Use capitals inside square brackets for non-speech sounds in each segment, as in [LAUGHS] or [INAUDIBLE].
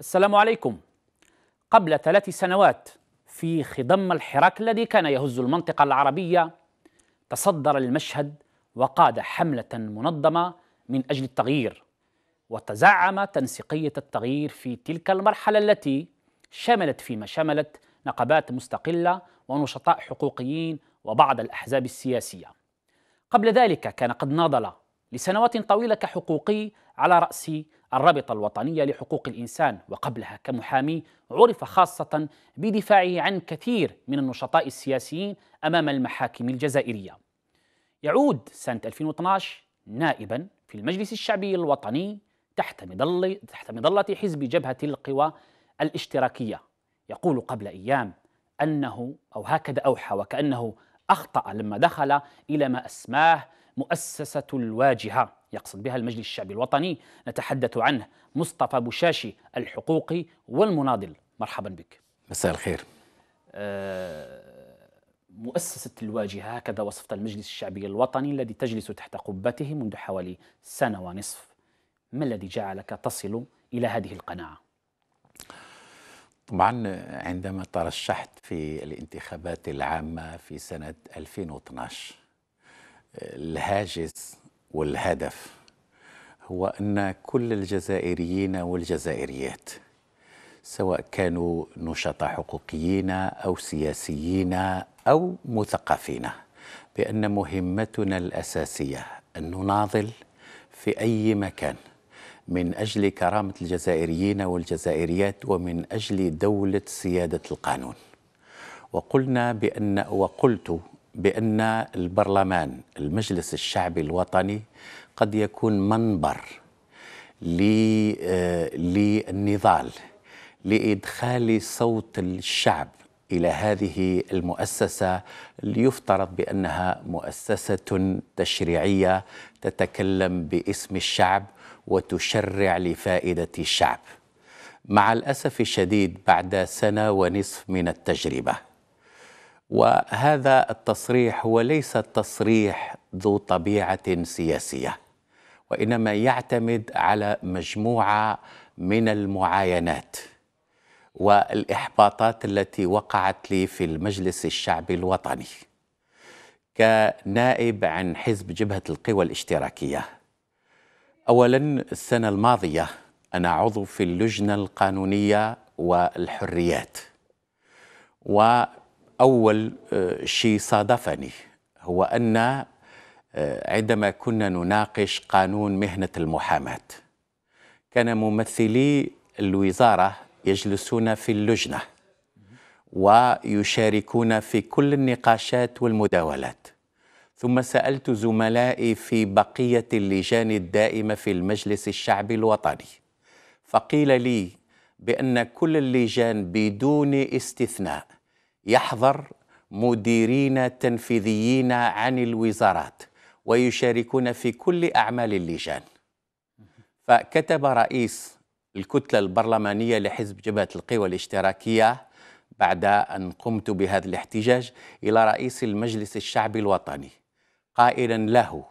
السلام عليكم قبل ثلاث سنوات في خضم الحراك الذي كان يهز المنطقة العربية تصدر المشهد وقاد حملة منظمة من أجل التغيير وتزعم تنسيقية التغيير في تلك المرحلة التي شملت فيما شملت نقابات مستقلة ونشطاء حقوقيين وبعض الأحزاب السياسية قبل ذلك كان قد ناضل لسنوات طويلة كحقوقي على رأس الرابطة الوطنية لحقوق الإنسان وقبلها كمحامي عرف خاصة بدفاعه عن كثير من النشطاء السياسيين أمام المحاكم الجزائرية يعود سنة 2012 نائبا في المجلس الشعبي الوطني تحت مظلة تحت مظلة حزب جبهة القوى الاشتراكية يقول قبل أيام أنه أو هكذا أوحى وكأنه أخطأ لما دخل إلى ما أسماه مؤسسة الواجهة يقصد بها المجلس الشعبي الوطني نتحدث عنه مصطفى بوشاشي الحقوقي والمناضل مرحبا بك مساء الخير آه، مؤسسة الواجهة هكذا وصفت المجلس الشعبي الوطني الذي تجلس تحت قبته منذ حوالي سنة ونصف ما الذي جعلك تصل إلى هذه القناعة؟ طبعا عندما ترشحت في الانتخابات العامة في سنة 2012 آه، الهاجس والهدف هو أن كل الجزائريين والجزائريات سواء كانوا نشطاء حقوقيين أو سياسيين أو مثقفين بأن مهمتنا الأساسية أن نناضل في أي مكان من أجل كرامة الجزائريين والجزائريات ومن أجل دولة سيادة القانون وقلنا بأن وقلت بأن البرلمان المجلس الشعبي الوطني قد يكون منبر آه، للنضال لإدخال صوت الشعب إلى هذه المؤسسة ليفترض بأنها مؤسسة تشريعية تتكلم باسم الشعب وتشرع لفائدة الشعب مع الأسف الشديد بعد سنة ونصف من التجربة وهذا التصريح هو ليس تصريح ذو طبيعه سياسيه وانما يعتمد على مجموعه من المعاينات والاحباطات التي وقعت لي في المجلس الشعبي الوطني كنائب عن حزب جبهه القوى الاشتراكيه اولا السنه الماضيه انا عضو في اللجنه القانونيه والحريات و أول آه، شيء صادفني هو أن آه، عندما كنا نناقش قانون مهنة المحاماة كان ممثلي الوزارة يجلسون في اللجنة ويشاركون في كل النقاشات والمداولات ثم سألت زملائي في بقية اللجان الدائمة في المجلس الشعبي الوطني فقيل لي بأن كل اللجان بدون استثناء يحضر مديرين تنفيذيين عن الوزارات ويشاركون في كل أعمال اللجان فكتب رئيس الكتلة البرلمانية لحزب جبهة القوى الاشتراكية بعد أن قمت بهذا الاحتجاج إلى رئيس المجلس الشعبي الوطني قائلا له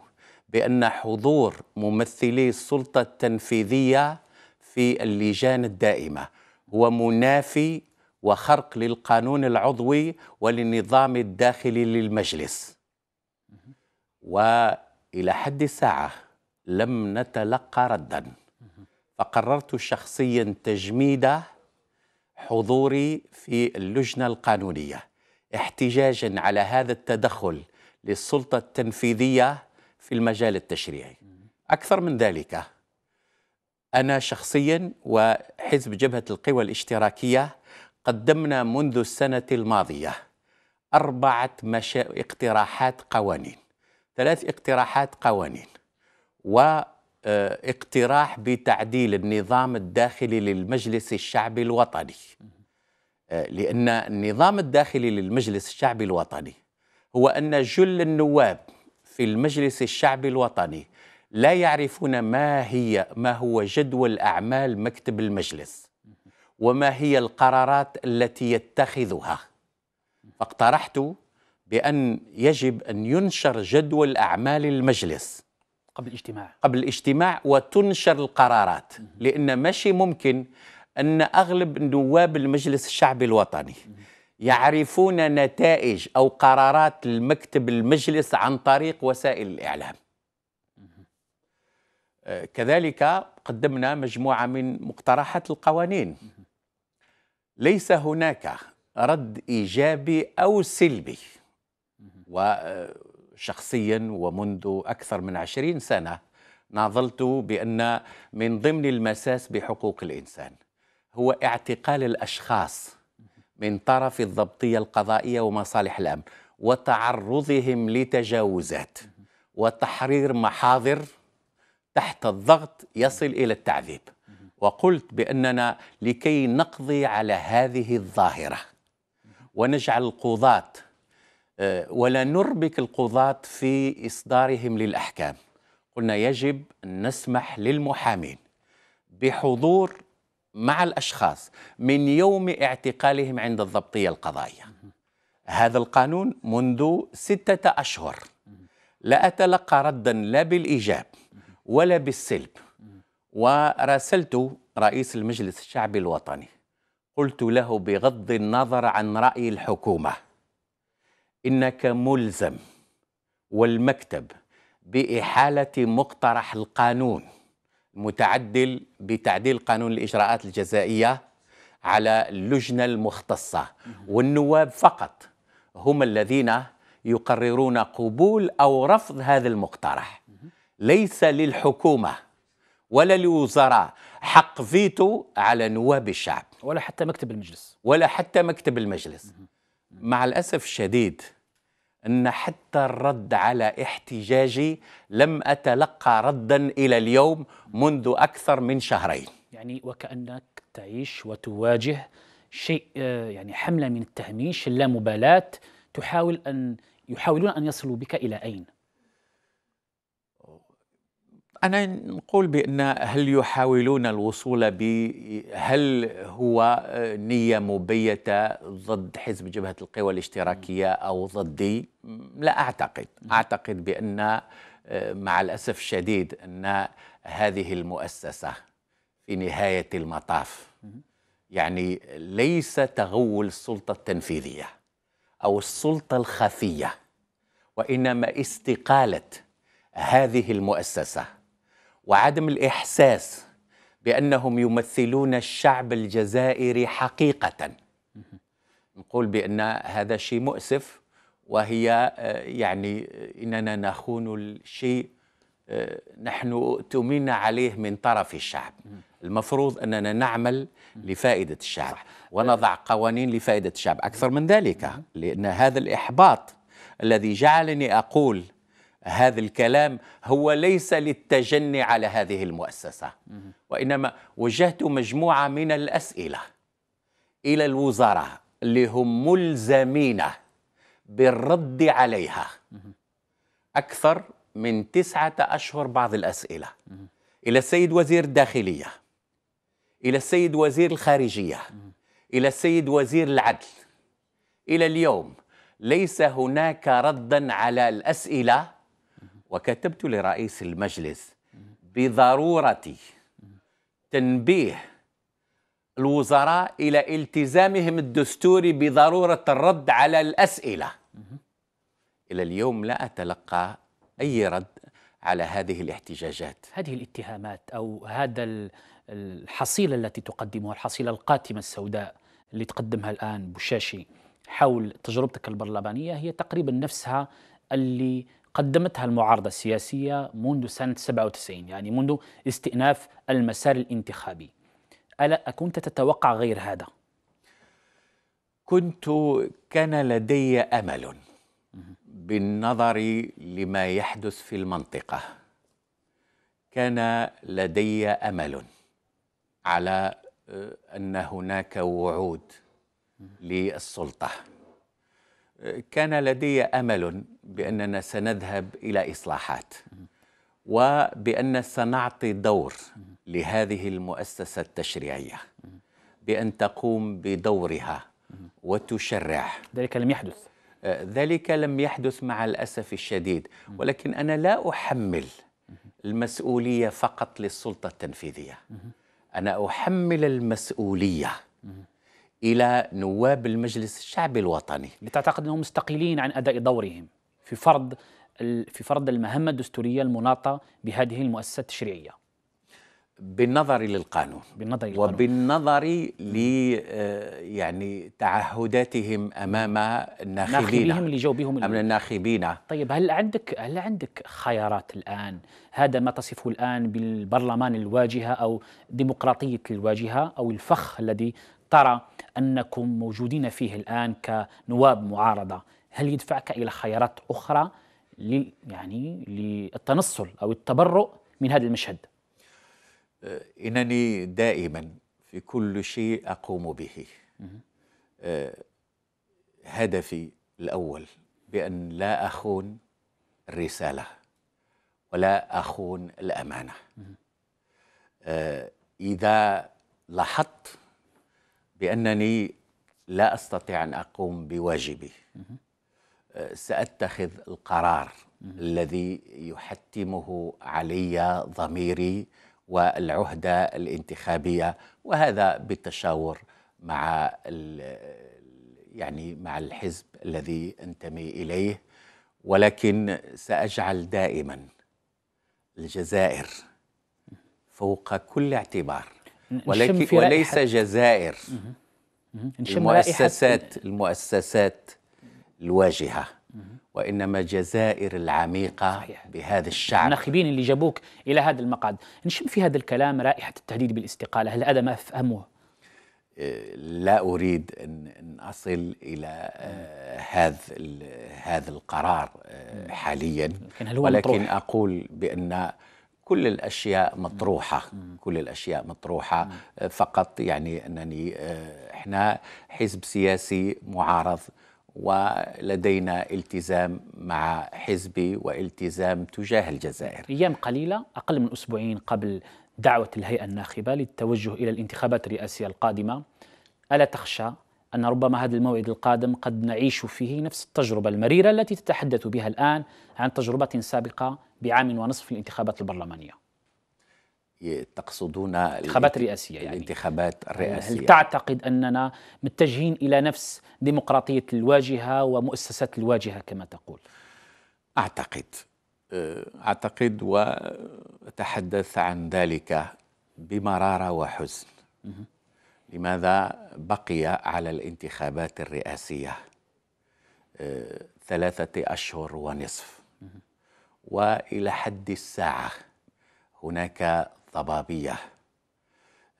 بأن حضور ممثلي السلطة التنفيذية في اللجان الدائمة هو منافي وخرق للقانون العضوي وللنظام الداخلي للمجلس والى حد الساعه لم نتلقى ردا فقررت شخصيا تجميد حضوري في اللجنه القانونيه احتجاجا على هذا التدخل للسلطه التنفيذيه في المجال التشريعي اكثر من ذلك انا شخصيا وحزب جبهه القوى الاشتراكيه قدمنا منذ السنة الماضية أربعة مشا... اقتراحات قوانين ثلاث اقتراحات قوانين واقتراح آه، بتعديل النظام الداخلي للمجلس الشعبي الوطني آه، لأن النظام الداخلي للمجلس الشعبي الوطني هو أن جل النواب في المجلس الشعبي الوطني لا يعرفون ما هي ما هو جدول أعمال مكتب المجلس وما هي القرارات التي يتخذها فاقترحت بأن يجب أن ينشر جدول أعمال المجلس قبل الاجتماع قبل الاجتماع وتنشر القرارات لأن ماشي ممكن أن أغلب نواب المجلس الشعبي الوطني يعرفون نتائج أو قرارات المكتب المجلس عن طريق وسائل الإعلام آه، كذلك قدمنا مجموعة من مقترحات القوانين ليس هناك رد ايجابي او سلبي وشخصيا آه، ومنذ اكثر من عشرين سنه ناضلت بان من ضمن المساس بحقوق الانسان هو اعتقال الاشخاص من طرف الضبطيه القضائيه ومصالح الامن وتعرضهم لتجاوزات وتحرير محاضر تحت الضغط يصل الى التعذيب وقلت بأننا لكي نقضي على هذه الظاهرة ونجعل القضاة آه، ولا نربك القضاة في إصدارهم للأحكام قلنا يجب أن نسمح للمحامين بحضور مع الأشخاص من يوم اعتقالهم عند الضبطية القضائية هذا القانون منذ ستة أشهر لا أتلقى ردا لا بالإيجاب ولا بالسلب وراسلت رئيس المجلس الشعبي الوطني قلت له بغض النظر عن رأي الحكومة إنك ملزم والمكتب بإحالة مقترح القانون المتعدل بتعديل قانون الإجراءات الجزائية على اللجنة المختصة والنواب فقط هم الذين يقررون قبول أو رفض هذا المقترح ليس للحكومة ولا لوزراء حق فيتو على نواب الشعب ولا حتى مكتب المجلس ولا حتى مكتب المجلس مع الأسف الشديد أن حتى الرد على احتجاجي لم أتلقى ردا إلى اليوم منذ أكثر من شهرين يعني وكأنك تعيش وتواجه شيء آه، يعني حملة من التهميش اللامبالاة تحاول أن يحاولون أن يصلوا بك إلى أين؟ أنا نقول بأن هل يحاولون الوصول ب هل هو آه، نية مبيتة ضد حزب جبهة القوى الاشتراكية أو ضدي لا أعتقد أعتقد بأن آه، مع الأسف الشديد أن هذه المؤسسة في نهاية المطاف يعني ليس تغول السلطة التنفيذية أو السلطة الخفية وإنما استقالة هذه المؤسسه وعدم الإحساس بأنهم يمثلون الشعب الجزائري حقيقة نقول بأن هذا شيء مؤسف وهي آه، يعني آه، إننا نخون الشيء آه، نحن اؤتمنا عليه من طرف الشعب المفروض أننا نعمل لفائدة الشعب ونضع قوانين لفائدة الشعب أكثر من ذلك لأن هذا الإحباط الذي جعلني أقول هذا الكلام هو ليس للتجني على هذه المؤسسة وإنما وجهت مجموعة من الأسئلة إلى الوزراء اللي هم ملزمين بالرد عليها أكثر من تسعة أشهر بعض الأسئلة إلى السيد وزير الداخلية إلى السيد وزير الخارجية إلى السيد وزير العدل إلى اليوم ليس هناك ردا على الأسئلة وكتبت لرئيس المجلس بضرورة تنبيه الوزراء إلى التزامهم الدستوري بضرورة الرد على الأسئلة إلى اليوم لا أتلقى أي رد على هذه الاحتجاجات هذه الاتهامات أو هذا الحصيلة التي تقدمها الحصيلة القاتمة السوداء اللي تقدمها الآن بوشاشي حول تجربتك البرلمانية هي تقريبا نفسها اللي قدمتها المعارضة السياسية منذ سنة 97 يعني منذ استئناف المسار الانتخابي ألا أكنت تتوقع غير هذا؟ كنت كان لدي أمل بالنظر لما يحدث في المنطقة كان لدي أمل على آه، أن هناك وعود للسلطة آه، كان لدي أمل بأننا سنذهب إلى إصلاحات وبأن سنعطي دور لهذه المؤسسة التشريعية بأن تقوم بدورها وتشرع ذلك لم يحدث آه، ذلك لم يحدث مع الأسف الشديد ولكن أنا لا أحمل المسؤولية فقط للسلطة التنفيذية أنا أحمل المسؤولية إلى نواب المجلس الشعبي الوطني لتعتقد أنهم مستقلين عن أداء دورهم في فرض في فرض المهمة الدستورية المناطة بهذه المؤسسة التشريعية بالنظر للقانون بالنظر للقانون وبالنظر ل آه، يعني تعهداتهم امام الناخبين ناخبيهم اللي جاوا بهم امام الناخبين طيب هل عندك هل عندك خيارات الان؟ هذا ما تصفه الان بالبرلمان الواجهه او ديمقراطيه الواجهه او الفخ الذي ترى انكم موجودين فيه الان كنواب معارضه هل يدفعك الى خيارات اخرى لل يعني للتنصل او التبرؤ من هذا المشهد؟ أه، انني دائما في كل شيء اقوم به أه، هدفي الاول بان لا اخون الرساله ولا اخون الامانه أه، اذا لاحظت بانني لا استطيع ان اقوم بواجبي سأتخذ القرار الذي يحتمه علي ضميري والعهدة الانتخابية وهذا بالتشاور مع يعني مع الحزب الذي انتمي إليه ولكن سأجعل دائما الجزائر فوق كل اعتبار ولكن وليس جزائر المؤسسات المؤسسات الواجهة وإنما جزائر العميقة صحيح. بهذا الشعب الناخبين اللي جابوك إلى هذا المقعد نشم في هذا الكلام رائحة التهديد بالاستقالة هل هذا ما أفهمه؟ آه، لا أريد أن أصل إلى آه، هذا هذا القرار آه، حاليا ولكن مطروح. أقول بأن كل الاشياء مطروحه كل الاشياء مطروحه فقط يعني انني احنا حزب سياسي معارض ولدينا التزام مع حزبي والتزام تجاه الجزائر أيام قليلة أقل من أسبوعين قبل دعوة الهيئة الناخبة للتوجه إلى الانتخابات الرئاسية القادمة ألا تخشى أن ربما هذا الموعد القادم قد نعيش فيه نفس التجربة المريرة التي تتحدث بها الآن عن تجربة سابقة بعام ونصف الانتخابات البرلمانية تقصدون الانتخابات الرئاسية يعني الانتخابات الرئاسية هل تعتقد أننا متجهين إلى نفس ديمقراطية الواجهة ومؤسسات الواجهة كما تقول أعتقد أه، أعتقد وأتحدث عن ذلك بمرارة وحزن لماذا بقي على الانتخابات الرئاسية أه، ثلاثة أشهر ونصف وإلى حد الساعة هناك الضبابيه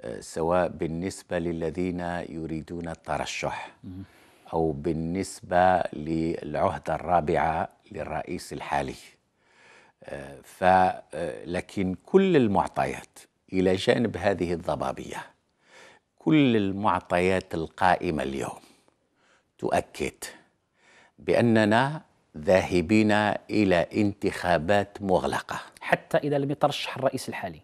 آه، سواء بالنسبه للذين يريدون الترشح او بالنسبه للعهده الرابعه للرئيس الحالي آه، فلكن آه، كل المعطيات الى جانب هذه الضبابيه كل المعطيات القائمه اليوم تؤكد باننا ذاهبين الى انتخابات مغلقه حتى اذا لم يترشح الرئيس الحالي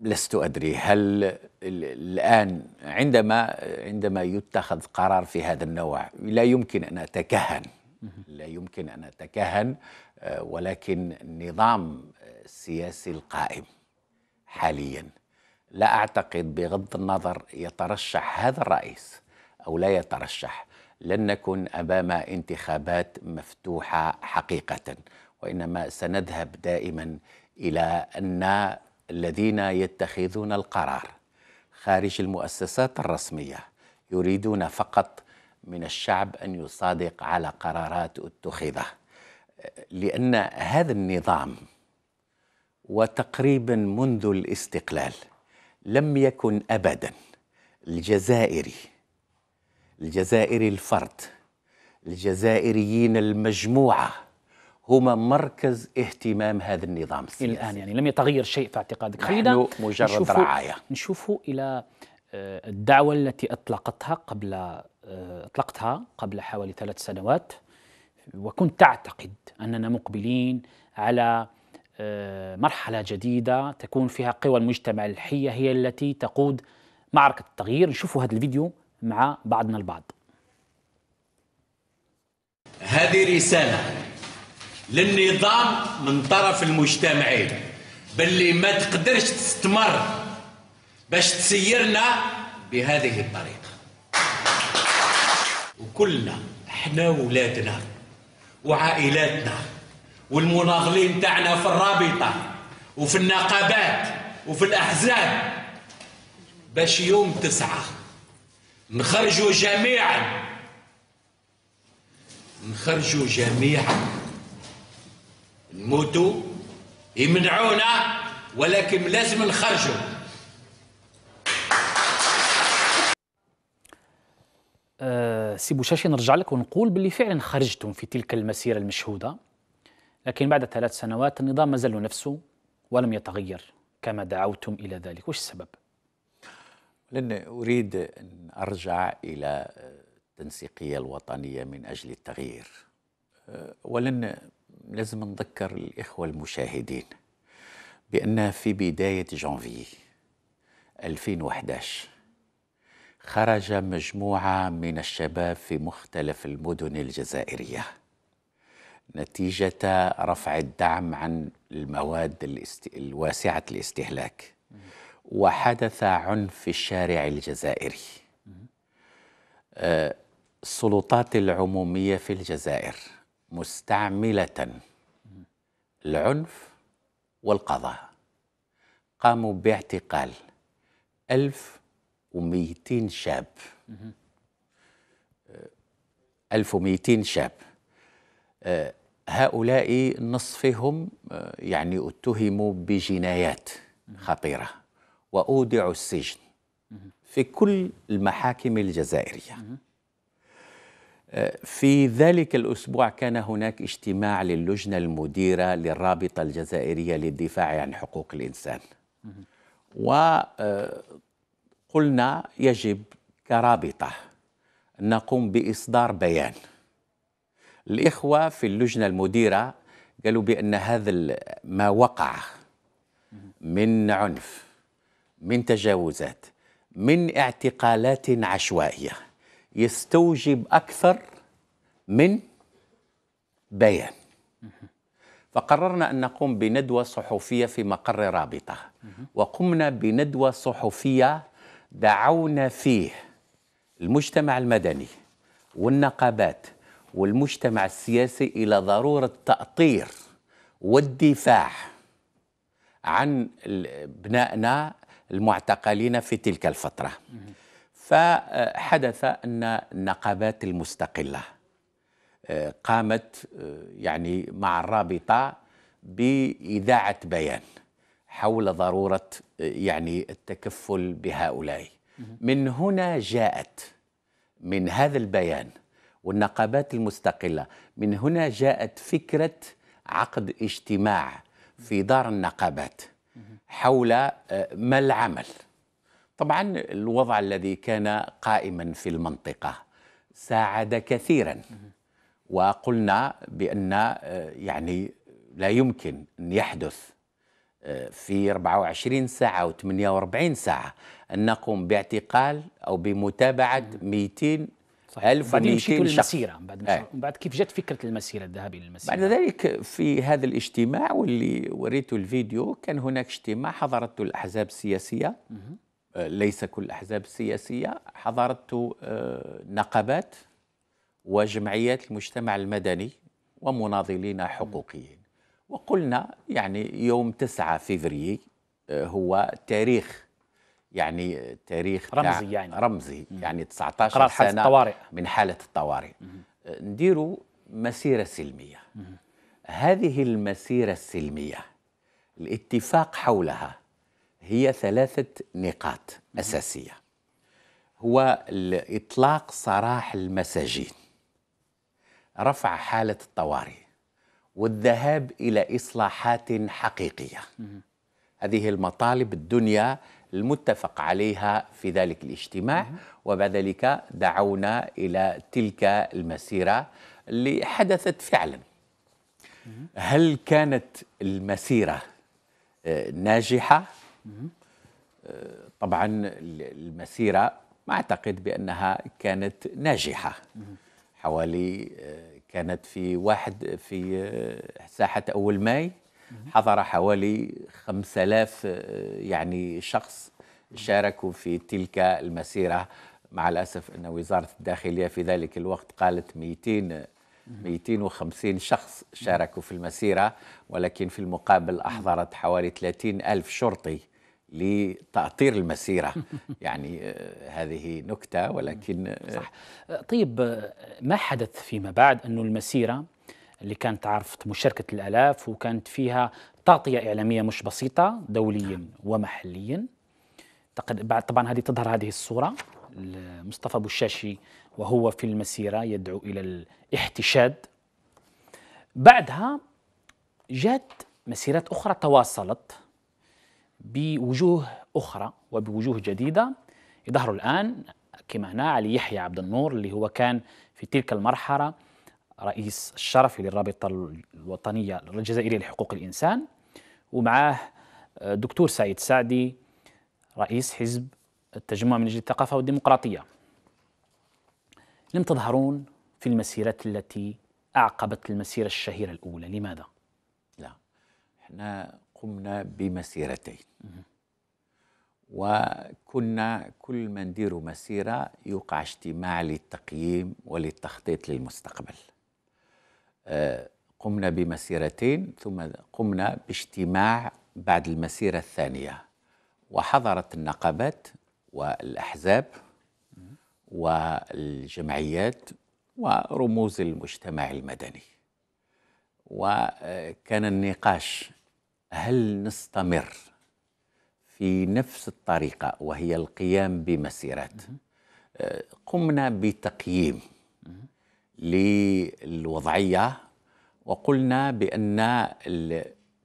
لست ادري هل الان عندما عندما يتخذ قرار في هذا النوع لا يمكن ان اتكهن لا يمكن ان اتكهن آه، ولكن النظام السياسي القائم حاليا لا اعتقد بغض النظر يترشح هذا الرئيس او لا يترشح لن نكن امام انتخابات مفتوحه حقيقه وانما سنذهب دائما الى ان الذين يتخذون القرار خارج المؤسسات الرسميه يريدون فقط من الشعب ان يصادق على قرارات اتخذه لان هذا النظام وتقريبا منذ الاستقلال لم يكن ابدا الجزائري الجزائري الفرد الجزائريين المجموعه هما مركز اهتمام هذا النظام السياسي الان يعني لم يتغير شيء في اعتقادك خلينا مجرد رعايه نشوفوا الى آه، الدعوه التي اطلقتها قبل آه، اطلقتها قبل حوالي ثلاث سنوات وكنت تعتقد اننا مقبلين على آه، مرحله جديده تكون فيها قوى المجتمع الحيه هي التي تقود معركه التغيير نشوفوا هذا الفيديو مع بعضنا البعض هذه رساله للنظام من طرف المجتمعين باللي ما تقدرش تستمر باش تسيرنا بهذه الطريقة وكلنا احنا ولادنا وعائلاتنا والمناضلين تاعنا في الرابطة وفي النقابات وفي الأحزاب باش يوم تسعة نخرجوا جميعا نخرجوا جميعا نموتوا يمنعونا ولكن لازم نخرجوا أه سي بوشاشي نرجع لك ونقول باللي فعلا خرجتم في تلك المسيرة المشهودة لكن بعد ثلاث سنوات النظام مازال نفسه ولم يتغير كما دعوتم إلى ذلك وش السبب؟ لأن أريد أن أرجع إلى التنسيقية الوطنية من أجل التغيير آه، ولن لازم نذكر الإخوة المشاهدين بأن في بداية جانفي 2011 خرج مجموعة من الشباب في مختلف المدن الجزائرية نتيجة رفع الدعم عن المواد الاست... الواسعة الاستهلاك وحدث عنف في الشارع الجزائري آه، السلطات العمومية في الجزائر مستعملة العنف والقضاء قاموا باعتقال 1200 شاب 1200 أه، شاب أه، هؤلاء نصفهم أه، يعني اتهموا بجنايات خطيرة وأودعوا السجن في كل المحاكم الجزائرية في ذلك الأسبوع كان هناك اجتماع للجنة المديرة للرابطة الجزائرية للدفاع عن حقوق الإنسان وقلنا آه، يجب كرابطة نقوم بإصدار بيان الإخوة في اللجنة المديرة قالوا بأن هذا ما وقع من عنف من تجاوزات من اعتقالات عشوائيه يستوجب أكثر من بيان فقررنا أن نقوم بندوة صحفية في مقر رابطة وقمنا بندوة صحفية دعونا فيه المجتمع المدني والنقابات والمجتمع السياسي إلى ضرورة تأطير والدفاع عن ابنائنا المعتقلين في تلك الفترة فحدث أن النقابات المستقلة آه، قامت آه، يعني مع الرابطة بإذاعة بيان حول ضرورة آه، يعني التكفل بهؤلاء من هنا جاءت من هذا البيان والنقابات المستقلة من هنا جاءت فكرة عقد اجتماع في دار النقابات حول ما العمل طبعا الوضع الذي كان قائما في المنطقة ساعد كثيرا وقلنا بأن آه، يعني لا يمكن أن يحدث آه، في 24 ساعة و 48 ساعة أن نقوم باعتقال أو بمتابعة 200 ألف بعدين مشيتوا المسيرة بعد, آه. بعد كيف جت فكرة المسيرة الذهبي للمسيرة بعد ذلك في هذا الاجتماع واللي وريته الفيديو كان هناك اجتماع حضرته الأحزاب السياسية ليس كل الأحزاب السياسية حضرت آه، نقابات وجمعيات المجتمع المدني ومناضلين حقوقيين وقلنا يعني يوم 9 فيفري آه، هو تاريخ يعني تاريخ رمزي يعني رمزي يعني 19 سنة الطوارئ. من حالة الطوارئ آه، نديروا مسيرة سلمية هذه المسيرة السلمية الاتفاق حولها هي ثلاثة نقاط أساسية هو إطلاق سراح المساجين رفع حالة الطوارئ والذهاب إلى إصلاحات حقيقية هذه المطالب الدنيا المتفق عليها في ذلك الاجتماع وبعد ذلك دعونا إلى تلك المسيرة اللي حدثت فعلا هل كانت المسيرة آه، ناجحة طبعا المسيرة ما أعتقد بأنها كانت ناجحة حوالي آه، كانت في واحد في آه، ساحة أول ماي حضر حوالي 5000 آه، يعني شخص شاركوا في تلك المسيرة مع الأسف أن وزارة الداخلية في ذلك الوقت قالت 200 250 شخص شاركوا في المسيرة ولكن في المقابل أحضرت حوالي 30 ألف شرطي لتأطير المسيرة [LAUGHS] يعني آه، هذه نكتة ولكن آه، صح. طيب آه، ما حدث فيما بعد أنه المسيرة اللي كانت عرفت مشاركة الألاف وكانت فيها تغطية إعلامية مش بسيطة دوليا ومحليا بعد طبعا هذه تظهر هذه الصورة مصطفى بوشاشي وهو في المسيرة يدعو إلى الاحتشاد بعدها جات مسيرات أخرى تواصلت بوجوه أخرى وبوجوه جديدة يظهروا الآن كما هنا علي يحيى عبد النور اللي هو كان في تلك المرحلة رئيس الشرفي للرابطة الوطنية الجزائرية لحقوق الإنسان ومعاه آه، دكتور سعيد سعدي رئيس حزب التجمع من أجل الثقافة والديمقراطية لم تظهرون في المسيرات التي أعقبت المسيرة الشهيرة الأولى لماذا؟ لا احنا قمنا بمسيرتين وكنا كل ما ندير مسيرة يوقع اجتماع للتقييم وللتخطيط للمستقبل آه، قمنا بمسيرتين ثم قمنا باجتماع بعد المسيرة الثانية وحضرت النقابات والأحزاب والجمعيات ورموز المجتمع المدني وكان النقاش هل نستمر في نفس الطريقة وهي القيام بمسيرات آه، قمنا بتقييم للوضعية وقلنا بأن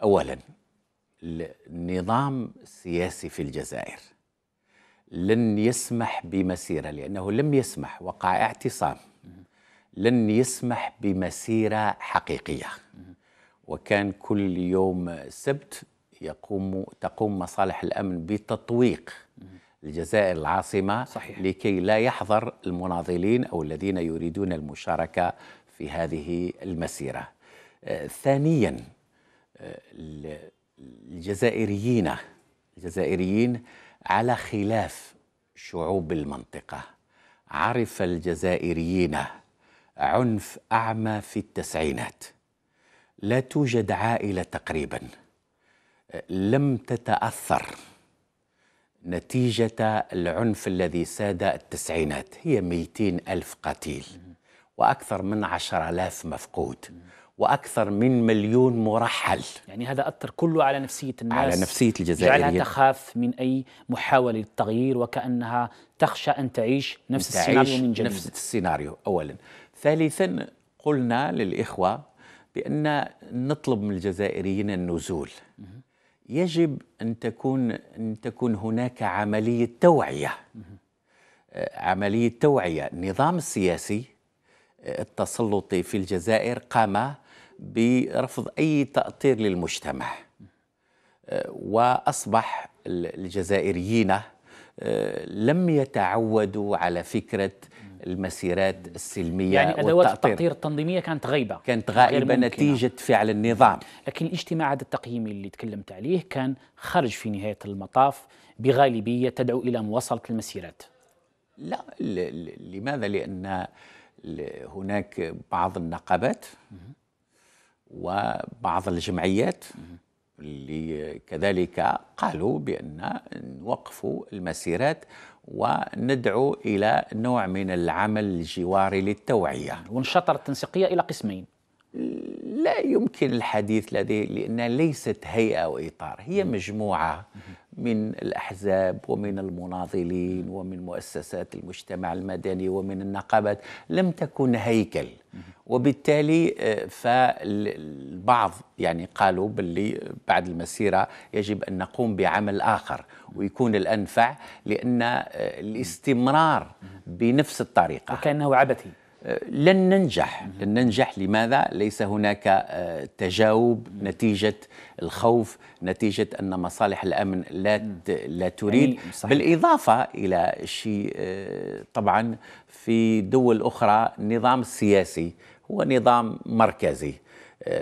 أولا النظام السياسي في الجزائر لن يسمح بمسيرة لأنه لم يسمح وقع اعتصام لن يسمح بمسيرة حقيقية وكان كل يوم سبت يقوم تقوم مصالح الامن بتطويق الجزائر العاصمه صحيح. لكي لا يحضر المناضلين او الذين يريدون المشاركه في هذه المسيره. آه ثانيا آه الجزائريين الجزائريين على خلاف شعوب المنطقه عرف الجزائريين عنف اعمى في التسعينات لا توجد عائلة تقريبا لم تتأثر نتيجة العنف الذي ساد التسعينات هي 200 ألف قتيل وأكثر من 10,000 مفقود واكثر من مليون مرحل يعني هذا اثر كله على نفسيه الناس على نفسيه الجزائريين جعلها تخاف من اي محاوله للتغيير وكانها تخشى ان تعيش نفس تعيش السيناريو من جديد نفس السيناريو اولا ثالثا قلنا للاخوه بأن نطلب من الجزائريين النزول يجب أن تكون أن تكون هناك عملية توعية آه، عملية توعية النظام السياسي آه، التسلطي في الجزائر قام برفض أي تأطير للمجتمع آه، وأصبح الجزائريين لم يتعودوا على فكرة المسيرات السلميه يعني ادوات والتأطير. التقطير التنظيميه كانت غايبه كانت غائبه نتيجه فعل النظام لكن الاجتماع هذا التقييمي اللي تكلمت عليه كان خرج في نهايه المطاف بغالبيه تدعو الى مواصله المسيرات لا لماذا لان هناك بعض النقابات وبعض الجمعيات اللي كذلك قالوا بان نوقفوا المسيرات وندعو إلى نوع من العمل الجواري للتوعية ونشطر التنسيقية إلى قسمين لا يمكن الحديث لدي لأنها ليست هيئة وإطار هي مجموعة من الأحزاب ومن المناضلين ومن مؤسسات المجتمع المدني ومن النقابات لم تكن هيكل وبالتالي آه، فالبعض يعني قالوا باللي بعد المسيرة يجب أن نقوم بعمل آخر ويكون الأنفع لأن آه، الاستمرار بنفس الطريقة وكأنه عبثي لن ننجح لن ننجح لماذا ليس هناك آه، تجاوب نتيجه الخوف نتيجه ان مصالح الامن لا لا يعني تريد بالاضافه الى شيء آه، طبعا في دول اخرى النظام السياسي هو نظام مركزي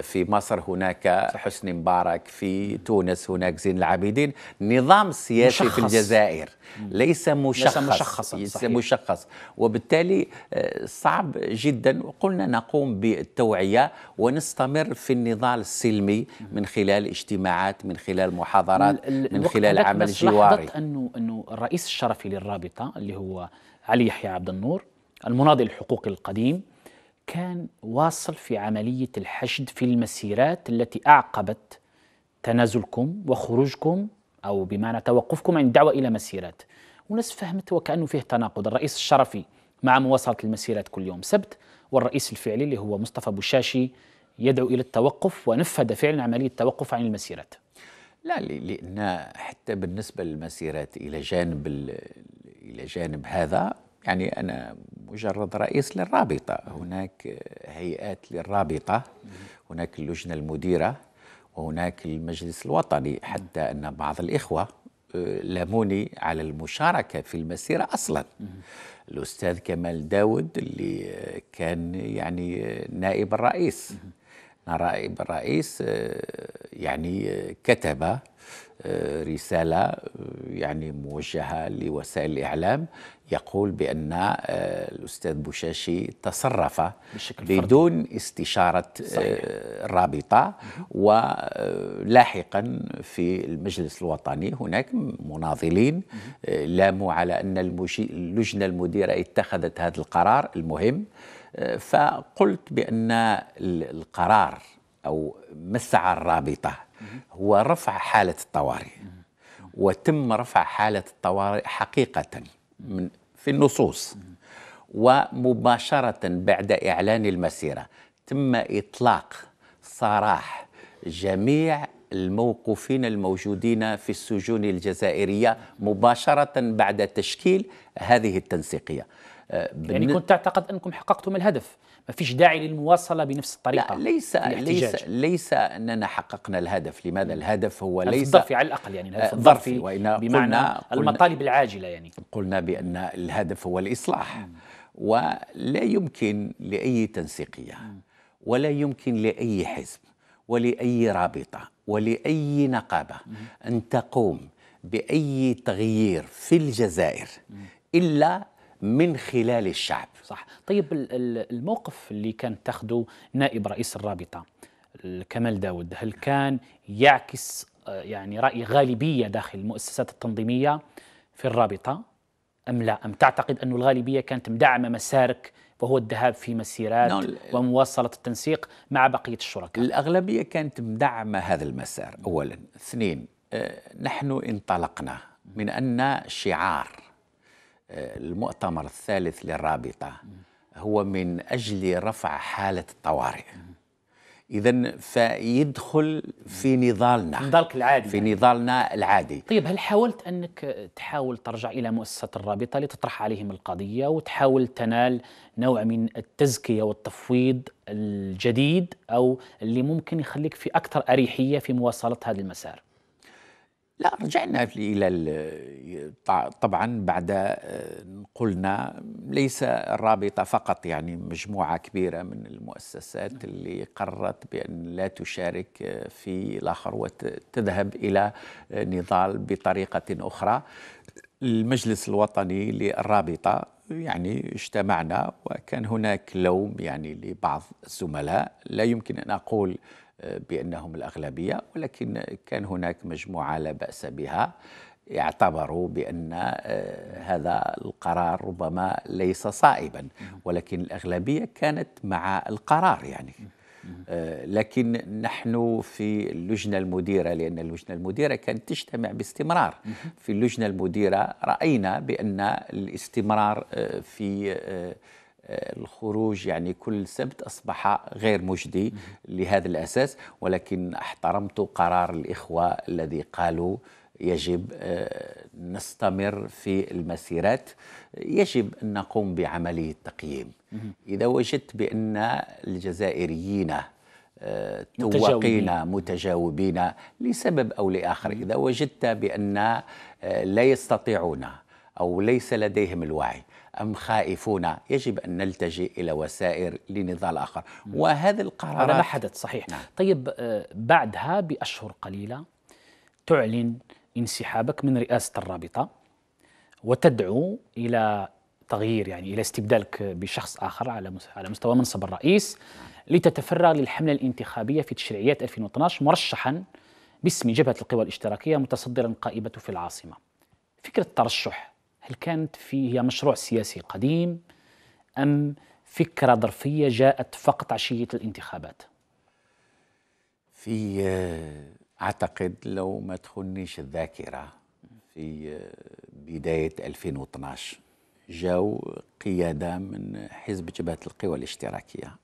في مصر هناك حسني مبارك في تونس هناك زين العابدين نظام سياسي مشخص. في الجزائر ليس مشخص ليس مشخصا ليس صحيح. مشخص وبالتالي آه، صعب جدا وقلنا نقوم بالتوعية ونستمر في النضال السلمي من خلال اجتماعات من خلال محاضرات من خلال عمل جواري أنه, أنه الرئيس الشرفي للرابطة اللي هو علي يحيى عبد النور المناضل الحقوقي القديم كان واصل في عملية الحشد في المسيرات التي أعقبت تنازلكم وخروجكم أو بمعنى توقفكم عن الدعوة إلى مسيرات وناس فهمت وكأنه فيه تناقض الرئيس الشرفي مع مواصلة المسيرات كل يوم سبت والرئيس الفعلي اللي هو مصطفى بوشاشي يدعو إلى التوقف ونفذ فعلا عملية التوقف عن المسيرات لا لأن حتى بالنسبة للمسيرات إلى جانب إلى جانب هذا يعني أنا مجرد رئيس للرابطة هناك هيئات للرابطة هناك اللجنة المديرة وهناك المجلس الوطني حتى أن بعض الإخوة آه، لاموني على المشاركة في المسيرة أصلا الأستاذ كمال داود اللي كان يعني نائب الرئيس الرئيس آه، يعني آه، كتب آه، رسالة يعني موجهة لوسائل الإعلام يقول بأن الأستاذ بوشاشي تصرف بشكل بدون استشارة صحيح. الرابطة ولاحقا في المجلس الوطني هناك مناضلين لاموا على أن اللجنة المديرة اتخذت هذا القرار المهم فقلت بأن القرار أو ما الرابطة هو رفع حالة الطوارئ وتم رفع حالة الطوارئ حقيقة من في النصوص ومباشرة بعد إعلان المسيرة تم إطلاق سراح جميع الموقوفين الموجودين في السجون الجزائرية مباشرة بعد تشكيل هذه التنسيقية آه، يعني كنت تعتقد انكم حققتم الهدف ما فيش داعي للمواصله بنفس الطريقه لا ليس ليس ليس اننا حققنا الهدف لماذا الهدف هو ليس الظرفي على الاقل يعني الهدف آه، الظرفي بمعنى قلنا المطالب العاجله يعني قلنا بان الهدف هو الاصلاح مم. ولا يمكن لاي تنسيقيه ولا يمكن لاي حزب ولاي رابطه ولاي نقابه مم. ان تقوم باي تغيير في الجزائر مم. الا من خلال الشعب صح طيب الموقف اللي كان تاخده نائب رئيس الرابطه كمال داود هل كان يعكس آه، يعني راي غالبيه داخل المؤسسات التنظيميه في الرابطه ام لا ام تعتقد ان الغالبيه كانت مدعمه مسارك وهو الذهاب في مسيرات نعم، ومواصلة التنسيق مع بقية الشركاء الأغلبية كانت مدعمة هذا المسار أولا اثنين آه، نحن انطلقنا من أن شعار المؤتمر الثالث للرابطة هو من أجل رفع حالة الطوارئ اذا فيدخل في نضالنا نضالك العادي في يعني. نضالنا العادي طيب هل حاولت انك تحاول ترجع الى مؤسسه الرابطه لتطرح عليهم القضيه وتحاول تنال نوع من التزكيه والتفويض الجديد او اللي ممكن يخليك في اكثر اريحيه في مواصله هذا المسار لا رجعنا الى طبعا بعد آه، قلنا ليس الرابطه فقط يعني مجموعه كبيره من المؤسسات نعم. اللي قررت بان لا تشارك آه، في الاخر وتذهب الى آه، نضال بطريقه اخرى المجلس الوطني للرابطه يعني اجتمعنا وكان هناك لوم يعني لبعض الزملاء لا يمكن ان اقول بأنهم الأغلبية ولكن كان هناك مجموعة لا بأس بها يعتبروا بأن آه، هذا القرار ربما ليس صائبا ولكن الأغلبية كانت مع القرار يعني آه، لكن نحن في اللجنة المديرة لأن اللجنة المديرة كانت تجتمع باستمرار في اللجنة المديرة رأينا بأن الاستمرار آه، في آه، الخروج يعني كل سبت أصبح غير مجدي لهذا الأساس ولكن احترمت قرار الإخوة الذي قالوا يجب آه، نستمر في المسيرات يجب أن نقوم بعملية تقييم إذا وجدت بأن الجزائريين آه، متجاوبين متجاوبين لسبب أو لآخر إذا وجدت بأن لا يستطيعون أو ليس لديهم الوعي أم خائفون يجب أن نلتجئ إلى وسائل لنضال آخر وهذه القرارات هذا ما حدث صحيح نعم. طيب آه، بعدها بأشهر قليلة تعلن انسحابك من رئاسة الرابطة وتدعو إلى تغيير يعني إلى استبدالك بشخص آخر على على مستوى منصب الرئيس لتتفرغ للحملة الانتخابية في تشريعيات 2012 مرشحا باسم جبهة القوى الاشتراكية متصدرا قائبة في العاصمة فكرة الترشح هل كانت في هي مشروع سياسي قديم أم فكرة ظرفية جاءت فقط عشية الانتخابات في آه، أعتقد لو ما تخنيش الذاكرة في آه، بداية 2012 جاو قيادة من حزب جبهة القوى الاشتراكية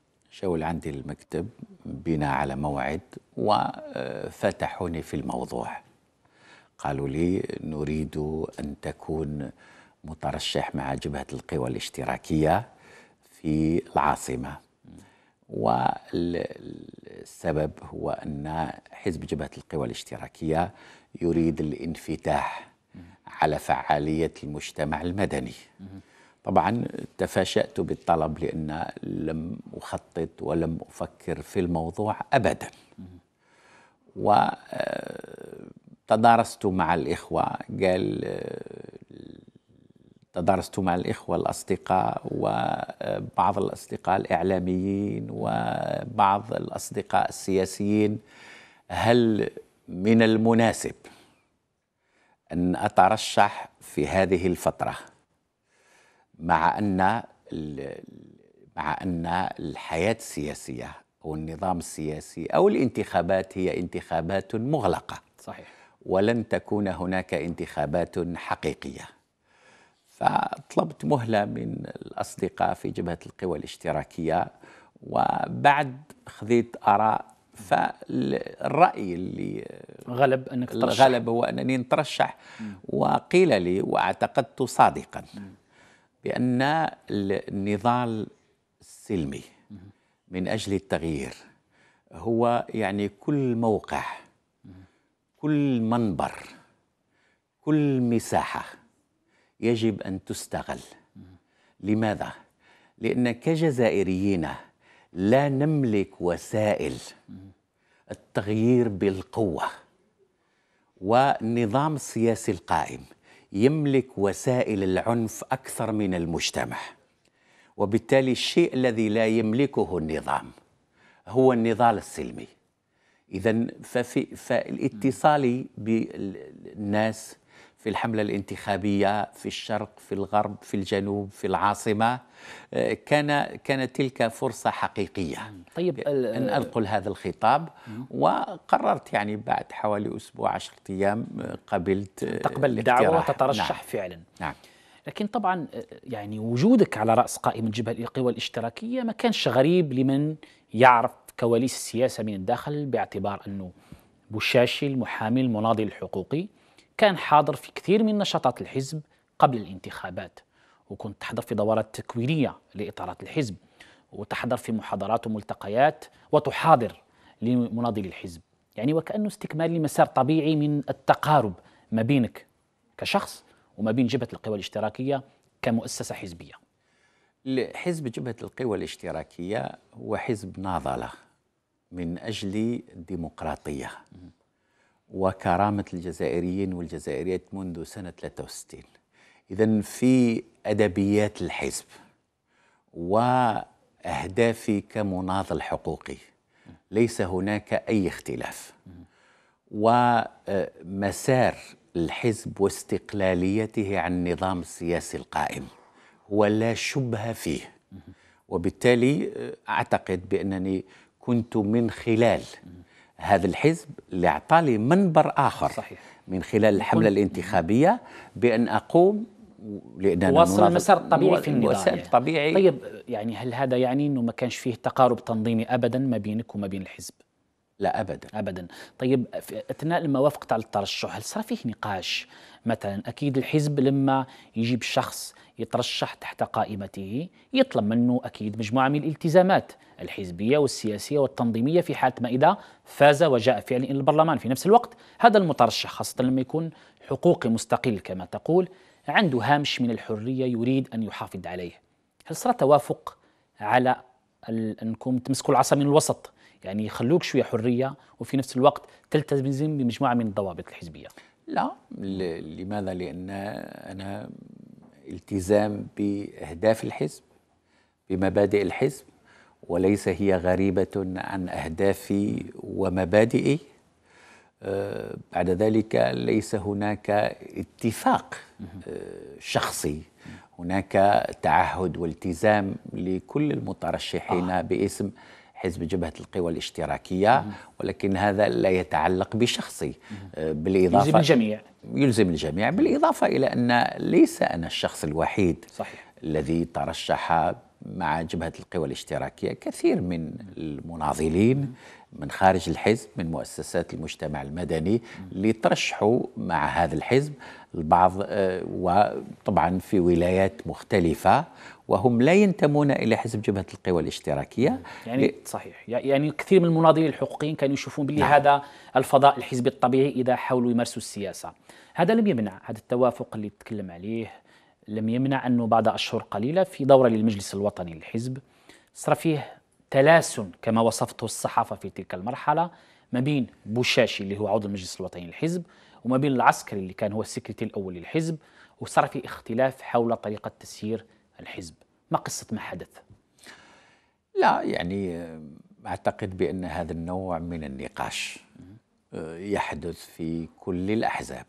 جاو لعندي المكتب بنا على موعد وفتحوني آه، في الموضوع قالوا لي نريد أن تكون مترشح مع جبهة القوى الاشتراكية في العاصمة والسبب هو أن حزب جبهة القوى الاشتراكية يريد الانفتاح على فعالية المجتمع المدني طبعا تفاشأت بالطلب لأن لم أخطط ولم أفكر في الموضوع أبدا وتدارست آه، مع الإخوة قال آه، درست مع الإخوة الأصدقاء وبعض الأصدقاء الإعلاميين وبعض الأصدقاء السياسيين هل من المناسب أن أترشح في هذه الفترة مع أن مع أن الحياة السياسية أو النظام السياسي أو الانتخابات هي انتخابات مغلقة صحيح ولن تكون هناك انتخابات حقيقيه فطلبت مهلة من الأصدقاء في جبهة القوى الاشتراكية وبعد خذيت آراء فالرأي اللي غلب أنك ترشح غلب هو أنني نترشح وقيل لي واعتقدت صادقا بأن النضال السلمي من أجل التغيير هو يعني كل موقع كل منبر كل مساحه يجب أن تستغل لماذا؟ لأن كجزائريين لا نملك وسائل التغيير بالقوة والنظام السياسي القائم يملك وسائل العنف أكثر من المجتمع وبالتالي الشيء الذي لا يملكه النظام هو النضال السلمي إذا ففي فالاتصال بالناس في الحملة الانتخابية في الشرق في الغرب في الجنوب في العاصمة آه، كان كانت تلك فرصة حقيقية طيب أن أنقل هذا الخطاب وقررت يعني بعد حوالي أسبوع عشرة أيام آه، قبلت آه، تقبل الدعوة نعم. وتترشح نعم. فعلا نعم لكن طبعا يعني وجودك على رأس قائمة جبهة القوى الاشتراكية ما كانش غريب لمن يعرف كواليس السياسة من الداخل باعتبار أنه بوشاشي المحامي المناضل الحقوقي كان حاضر في كثير من نشاطات الحزب قبل الانتخابات وكنت تحضر في دورات تكوينية لإطارات الحزب وتحضر في محاضرات وملتقيات وتحاضر لمناضلي الحزب يعني وكأنه استكمال لمسار طبيعي من التقارب ما بينك كشخص وما بين جبهة القوى الاشتراكية كمؤسسة حزبية حزب جبهة القوى الاشتراكية هو حزب ناضلة من أجل الديمقراطية وكرامة الجزائريين والجزائريات منذ سنة 63 إذا في أدبيات الحزب وأهدافي كمناضل حقوقي ليس هناك أي اختلاف ومسار الحزب واستقلاليته عن النظام السياسي القائم هو لا شبهة فيه وبالتالي أعتقد بأنني كنت من خلال هذا الحزب اللي أعطاني منبر آخر صحيح. من خلال الحملة الانتخابية بأن أقوم لان واصل المسار يعني. الطبيعي في النظام يعني. طبيعي طيب يعني هل هذا يعني انه ما كانش فيه تقارب تنظيمي ابدا ما بينك وما بين الحزب؟ لا ابدا ابدا طيب اثناء لما وافقت على الترشح هل صار فيه نقاش مثلا اكيد الحزب لما يجيب شخص يترشح تحت قائمته يطلب منه أكيد مجموعة من الالتزامات الحزبية والسياسية والتنظيمية في حالة ما إذا فاز وجاء فعلا إلى البرلمان في نفس الوقت هذا المترشح خاصة لما يكون حقوقي مستقل كما تقول عنده هامش من الحرية يريد أن يحافظ عليه هل صار توافق على أنكم تمسكوا العصا من الوسط يعني يخلوك شوية حرية وفي نفس الوقت تلتزم بمجموعة من الضوابط الحزبية لا لماذا لأن أنا التزام باهداف الحزب بمبادئ الحزب وليس هي غريبه عن اهدافي ومبادئي آه، بعد ذلك ليس هناك اتفاق آه، شخصي هناك تعهد والتزام لكل المترشحين آه. باسم حزب جبهة القوى الاشتراكية ولكن هذا لا يتعلق بشخصي آه، بالإضافة يجب الجميع يلزم الجميع بالإضافة إلى أن ليس أنا الشخص الوحيد صحيح. الذي ترشح مع جبهة القوى الاشتراكية كثير من المناضلين من خارج الحزب من مؤسسات المجتمع المدني اللي ترشحوا مع هذا الحزب البعض آه، وطبعا في ولايات مختلفة وهم لا ينتمون الى حزب جبهه القوى الاشتراكيه يعني صحيح يعني كثير من المناضلين الحقوقيين كانوا يشوفون بلي نعم. هذا الفضاء الحزبي الطبيعي اذا حاولوا يمارسوا السياسه هذا لم يمنع هذا التوافق اللي تكلم عليه لم يمنع انه بعد اشهر قليله في دوره للمجلس الوطني للحزب صار فيه تلاسن كما وصفته الصحافه في تلك المرحله ما بين بوشاشي اللي هو عضو المجلس الوطني للحزب وما بين العسكري اللي كان هو السكرتير الاول للحزب وصار في اختلاف حول طريقه تسيير الحزب ما قصة ما حدث لا يعني آه، أعتقد بأن هذا النوع من النقاش آه، يحدث في كل الأحزاب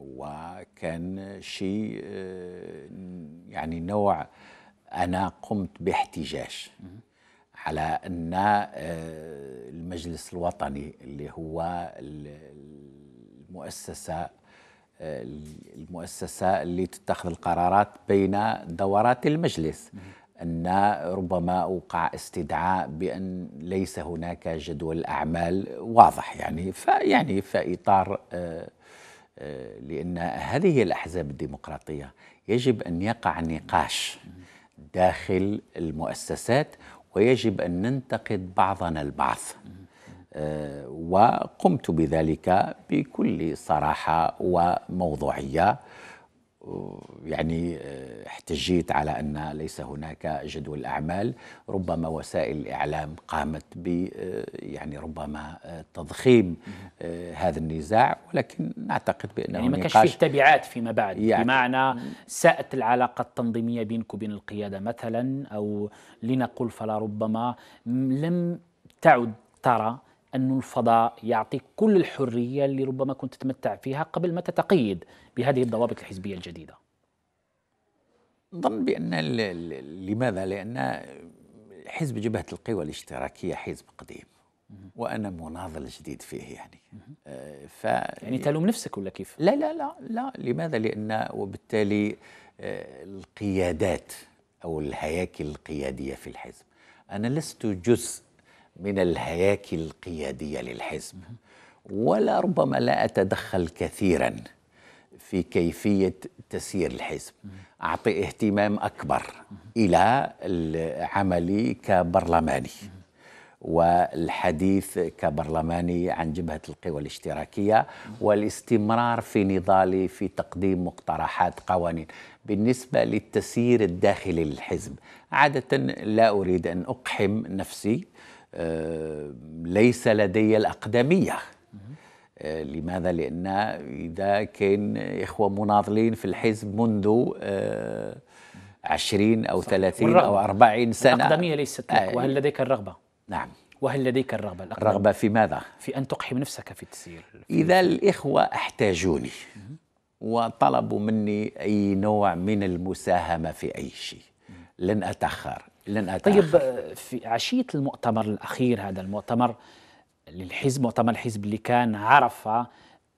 وكان شيء آه، يعني نوع أنا قمت باحتجاج على أن المجلس الوطني اللي هو المؤسسة المؤسسة اللي تتخذ القرارات بين دورات المجلس أن ربما وقع استدعاء بأن ليس هناك جدول أعمال واضح يعني فيعني في إطار آه، آه، لأن هذه الأحزاب الديمقراطية يجب أن يقع نقاش داخل المؤسسات ويجب أن ننتقد بعضنا البعض آه، وقمت بذلك بكل صراحة وموضوعية آه، يعني آه، احتجيت على أن ليس هناك جدول أعمال ربما وسائل الإعلام قامت ب يعني ربما تضخيم هذا النزاع ولكن نعتقد بأنه يعني ما كانش فيه تبعات فيما بعد يعني بمعنى ساءت العلاقة التنظيمية بينك وبين القيادة مثلا أو لنقول فلا ربما لم تعد ترى أن الفضاء يعطيك كل الحرية اللي ربما كنت تتمتع فيها قبل ما تتقيد بهذه الضوابط الحزبية الجديدة ظن بأن لماذا؟ لأن حزب جبهة القوى الاشتراكية حزب قديم وانا مناضل جديد فيه يعني آه، ف يعني تلوم نفسك ولا كيف؟ لا لا لا لا لماذا؟ لان وبالتالي آه، القيادات او الهياكل القياديه في الحزب انا لست جزء من الهياكل القيادية للحزب ولربما لا أتدخل كثيرا في كيفية تسيير الحزب أعطي اهتمام أكبر إلى عملي كبرلماني والحديث كبرلماني عن جبهة القوى الاشتراكية والاستمرار في نضالي في تقديم مقترحات قوانين بالنسبة للتسيير الداخلي للحزب عادة لا أريد أن أقحم نفسي آه، ليس لدي الأقدمية آه، لماذا؟ لأن إذا كان إخوة مناضلين في الحزب منذ آه، عشرين أو ثلاثين أو أربعين سنة الأقدمية ليست لك وهل لديك الرغبة؟ نعم وهل لديك الرغبة الأقدمية؟ الرغبة في ماذا؟ في أن تقحم نفسك في التسيير إذا الإخوة احتاجوني وطلبوا مني أي نوع من المساهمة في أي شيء لن أتأخر لن أتأخر. طيب في عشية المؤتمر الأخير هذا المؤتمر للحزب مؤتمر الحزب اللي كان عرف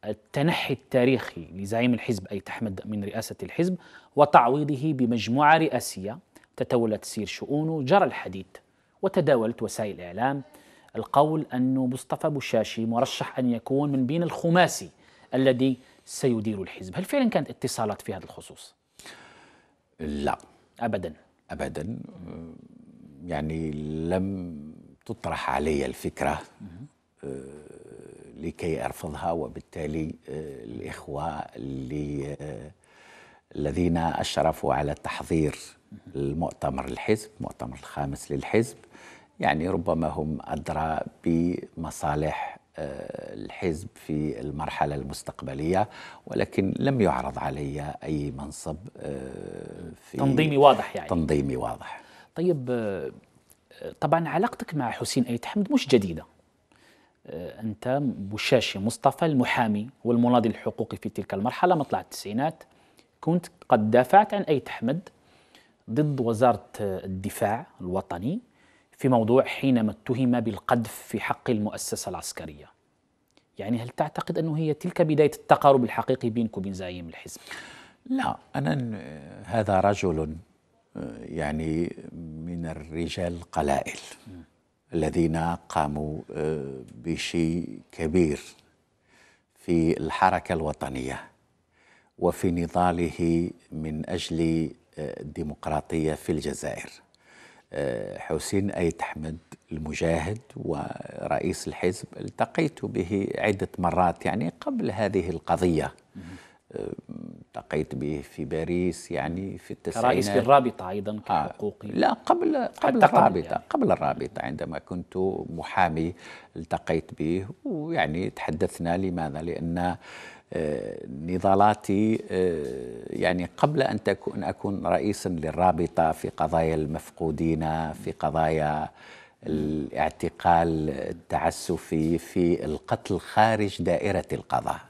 التنحي التاريخي لزعيم الحزب أي تحمد من رئاسة الحزب وتعويضه بمجموعة رئاسية تتولى تسير شؤونه جرى الحديث وتداولت وسائل الإعلام القول أن مصطفى بوشاشي مرشح أن يكون من بين الخماسي الذي سيدير الحزب هل فعلا كانت اتصالات في هذا الخصوص؟ لا أبدا ابدا يعني لم تطرح علي الفكره آه، لكي ارفضها وبالتالي آه، الاخوه اللي آه، الذين اشرفوا على تحضير المؤتمر الحزب المؤتمر الخامس للحزب يعني ربما هم ادرى بمصالح آه، الحزب في المرحلة المستقبلية ولكن لم يعرض علي أي منصب آه، في تنظيمي واضح يعني تنظيمي واضح طيب آه، طبعا علاقتك مع حسين أيت حمد مش جديدة أنت بوشاشي مصطفى المحامي والمناضل الحقوقي في تلك المرحلة مطلع التسعينات كنت قد دافعت عن أيت حمد ضد وزارة الدفاع الوطني في موضوع حينما اتهم بالقذف في حق المؤسسة العسكرية يعني هل تعتقد أنه هي تلك بداية التقارب الحقيقي بينك وبين زعيم الحزب؟ لا أنا هذا رجل آه، يعني من الرجال القلائل الذين قاموا آه، بشيء كبير في الحركة الوطنية وفي نضاله من أجل آه، الديمقراطية في الجزائر حسين أيت أحمد المجاهد ورئيس الحزب التقيت به عدة مرات يعني قبل هذه القضية التقيت به في باريس يعني في التسعينات كرئيس في الرابطة أيضا كحقوقي آه، لا قبل قبل يعني. الرابطة يعني. قبل الرابطة عندما كنت محامي التقيت به ويعني تحدثنا لماذا لأن نضالاتي آه، يعني قبل أن تكون أكون رئيسا للرابطة في قضايا المفقودين في قضايا الاعتقال التعسفي في القتل خارج دائرة القضاء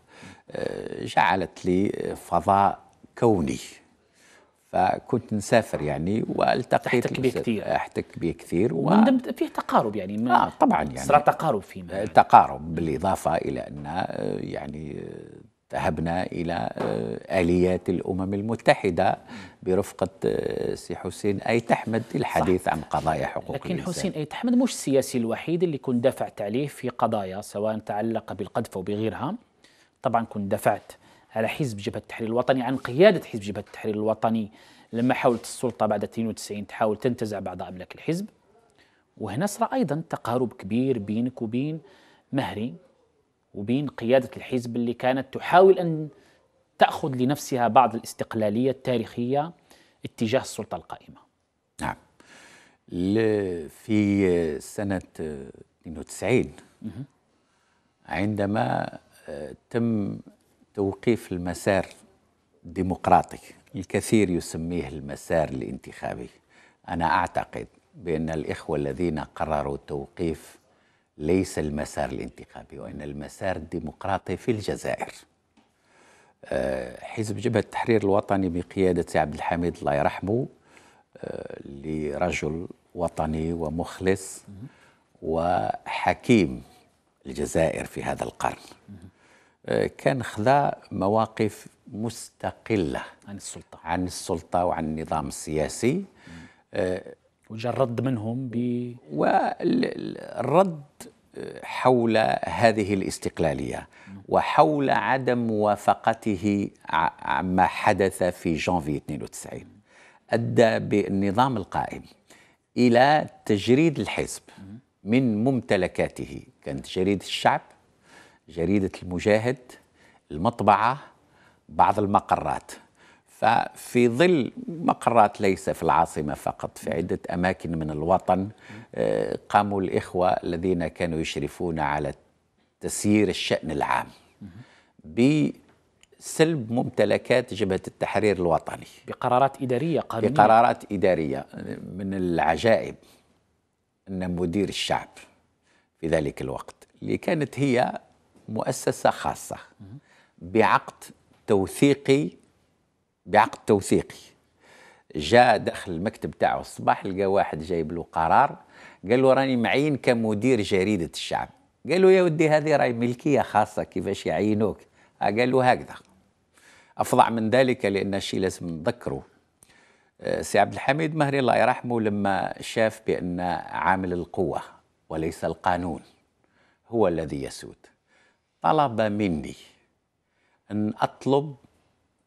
آه، جعلت لي فضاء كوني فكنت نسافر يعني والتقيت احتك به كثير احتك به كثير و... فيه تقارب يعني ما آه طبعا يعني صار تقارب فيما تقارب بالاضافه الى ان آه، يعني ذهبنا إلى آه، آليات الأمم المتحدة برفقة آه، سي حسين أي تحمد الحديث صح. عن قضايا حقوق لكن الإنسان لكن حسين أي تحمد مش السياسي الوحيد اللي كنت دافعت عليه في قضايا سواء تعلق بالقذف أو بغيرها طبعا كنت دفعت على حزب جبهة التحرير الوطني عن قيادة حزب جبهة التحرير الوطني لما حاولت السلطة بعد 92 تحاول تنتزع بعض أملاك الحزب وهنا صار أيضا تقارب كبير بينك وبين مهري وبين قيادة الحزب اللي كانت تحاول أن تأخذ لنفسها بعض الاستقلالية التاريخية اتجاه السلطة القائمة نعم في سنة 92 عندما آه، تم توقيف المسار الديمقراطي الكثير يسميه المسار الانتخابي أنا أعتقد بأن الإخوة الذين قرروا توقيف ليس المسار الانتخابي وإن المسار الديمقراطي في الجزائر آه، حزب جبهة التحرير الوطني بقيادة عبد الحميد الله يرحمه اللي آه، رجل وطني ومخلص وحكيم الجزائر في هذا القرن آه، كان خذا مواقف مستقلة عن السلطة عن السلطة وعن النظام السياسي وجاء الرد منهم ب والرد حول هذه الاستقلاليه وحول عدم موافقته عما حدث في جانفي 92 ادى بالنظام القائم الى تجريد الحزب من ممتلكاته كانت جريده الشعب جريده المجاهد المطبعه بعض المقرات ففي ظل مقرات ليس في العاصمة فقط في عدة أماكن من الوطن آه، قاموا الإخوة الذين كانوا يشرفون على تسيير الشأن العام بسلب ممتلكات جبهة التحرير الوطني بقرارات إدارية قانونية بقرارات إدارية من العجائب أن مدير الشعب في ذلك الوقت اللي كانت هي مؤسسة خاصة بعقد توثيقي بعقد توثيقي جاء دخل المكتب تاعه الصباح لقى واحد جايب له قرار قال له راني معين كمدير جريده الشعب قال له يا ودي هذه راهي ملكيه خاصه كيفاش يعينوك آه، قال له هكذا افظع من ذلك لان الشيء لازم نذكره آه، سي عبد الحميد مهري الله يرحمه لما شاف بان عامل القوه وليس القانون هو الذي يسود طلب مني ان اطلب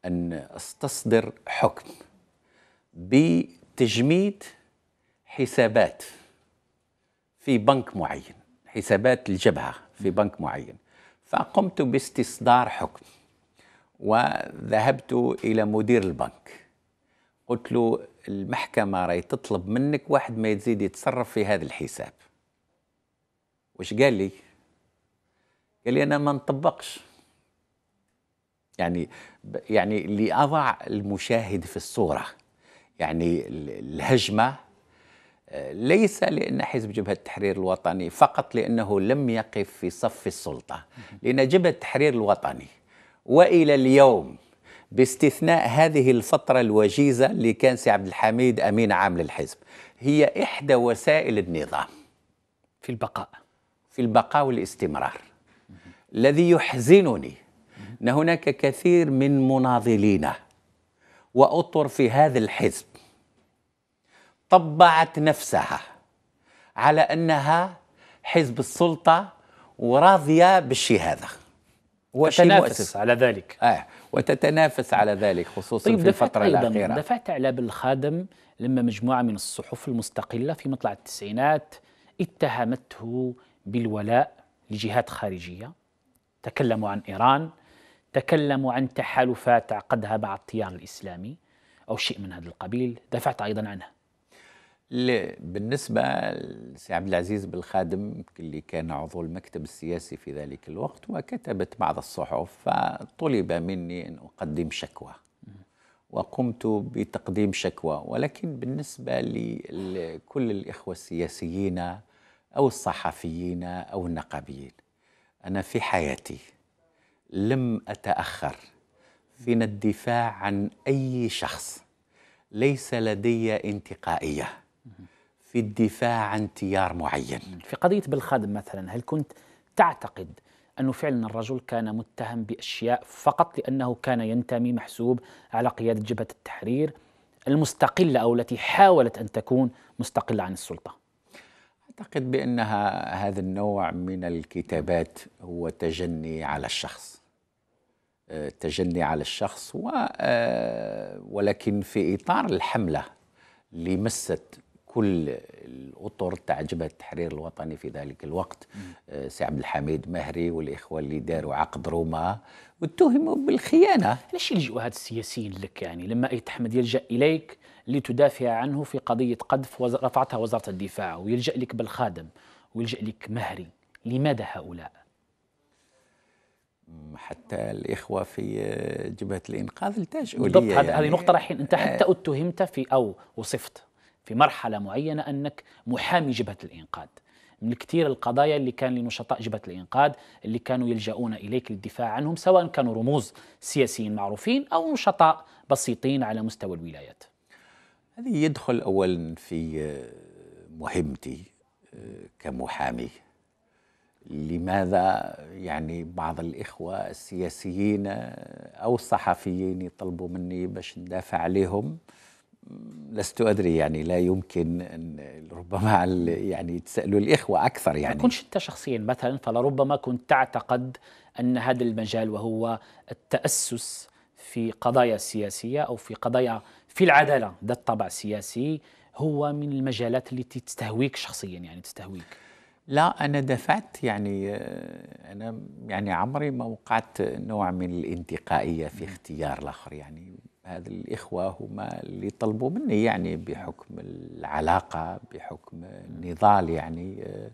أن أستصدر حكم بتجميد حسابات في بنك معين حسابات الجبهة في بنك معين فقمت باستصدار حكم وذهبت إلى مدير البنك قلت له المحكمة راي تطلب منك واحد ما يزيد يتصرف في هذا الحساب وش قال لي؟ قال لي أنا ما نطبقش يعني يعني لأضع المشاهد في الصورة يعني الهجمة آه، ليس لأن حزب جبهة التحرير الوطني فقط لأنه لم يقف في صف السلطة لأن جبهة التحرير الوطني وإلى اليوم باستثناء هذه الفترة الوجيزة اللي كان سي عبد الحميد أمين عام للحزب هي إحدى وسائل النظام في البقاء في البقاء والاستمرار الذي يحزنني أن هناك كثير من مناضلينا وأطر في هذا الحزب طبعت نفسها على أنها حزب السلطة وراضية بالشيء هذا وتتنافس على ذلك آه وتتنافس على ذلك خصوصا طيب في الفترة الأخيرة دفعت على بالخادم لما مجموعة من الصحف المستقلة في مطلع التسعينات اتهمته بالولاء لجهات خارجية تكلموا عن إيران تكلموا عن تحالفات عقدها مع التيار الإسلامي أو شيء من هذا القبيل دفعت أيضا عنها بالنسبة لسي عبد العزيز بالخادم اللي كان عضو المكتب السياسي في ذلك الوقت وكتبت بعض الصحف فطلب مني أن أقدم شكوى وقمت بتقديم شكوى ولكن بالنسبة لكل الإخوة السياسيين أو الصحفيين أو النقابيين أنا في حياتي لم أتأخر من الدفاع عن أي شخص ليس لدي انتقائية في الدفاع عن تيار معين في قضية بالخادم مثلا هل كنت تعتقد أنه فعلا الرجل كان متهم بأشياء فقط لأنه كان ينتمي محسوب على قيادة جبهة التحرير المستقلة أو التي حاولت أن تكون مستقلة عن السلطة أعتقد بأنها هذا النوع من الكتابات هو تجني على الشخص تجني على الشخص و آه، ولكن في إطار الحملة اللي مست كل الاطر تاع جبهه التحرير الوطني في ذلك الوقت آه، سي عبد الحميد مهري والاخوه اللي داروا عقد روما واتهموا بالخيانه علاش يلجؤوا هاد السياسيين لك يعني لما ايت احمد يلجا اليك لتدافع عنه في قضيه قذف رفعتها وزاره الدفاع ويلجا لك بالخادم ويلجا لك مهري لماذا هؤلاء حتى الاخوه في جبهه الانقاذ التاجئوا بالضبط يعني هذه نقطه رايحين انت حتى آه. اتهمت في او وصفت في مرحله معينه انك محامي جبهه الانقاذ من كثير القضايا اللي كان لنشطاء جبهه الانقاذ اللي كانوا يلجؤون اليك للدفاع عنهم سواء كانوا رموز سياسيين معروفين او نشطاء بسيطين على مستوى الولايات. هذه يدخل اولا في مهمتي آه، كمحامي لماذا يعني بعض الإخوة السياسيين أو الصحفيين يطلبوا مني باش ندافع عليهم لست أدري يعني لا يمكن أن ربما يعني تسألوا الإخوة أكثر يعني ما كنتش أنت شخصيا مثلا فلربما كنت تعتقد أن هذا المجال وهو التأسس في قضايا سياسية أو في قضايا في العدالة ذات طابع سياسي هو من المجالات التي تستهويك شخصيا يعني تستهويك لا انا دفعت يعني آه، انا يعني عمري ما وقعت نوع من الانتقائيه في اختيار الاخر يعني هذا الاخوه هما اللي طلبوا مني يعني بحكم العلاقه بحكم النضال يعني آه،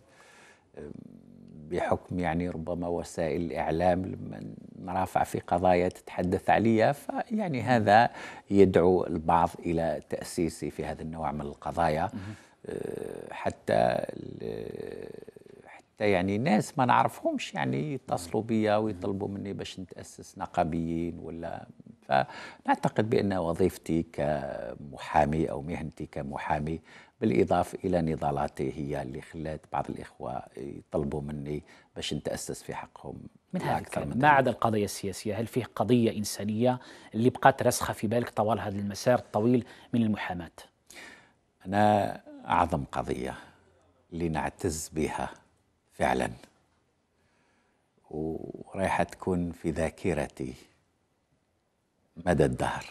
بحكم يعني ربما وسائل الاعلام لما نرافع في قضايا تتحدث عليا فيعني هذا يدعو البعض الى تاسيسي في هذا النوع من القضايا آه، حتى حتى يعني ناس ما نعرفهمش يعني يتصلوا بيا ويطلبوا مني باش نتاسس نقابيين ولا فنعتقد بان وظيفتي كمحامي او مهنتي كمحامي بالاضافه الى نضالاتي هي اللي خلات بعض الاخوه يطلبوا مني باش نتاسس في حقهم من هذا من ما عدا القضيه السياسيه هل فيه قضيه انسانيه اللي بقات راسخه في بالك طوال هذا المسار الطويل من المحاماه انا أعظم قضية لنعتز بها فعلا ورايحة تكون في ذاكرتي مدى الدهر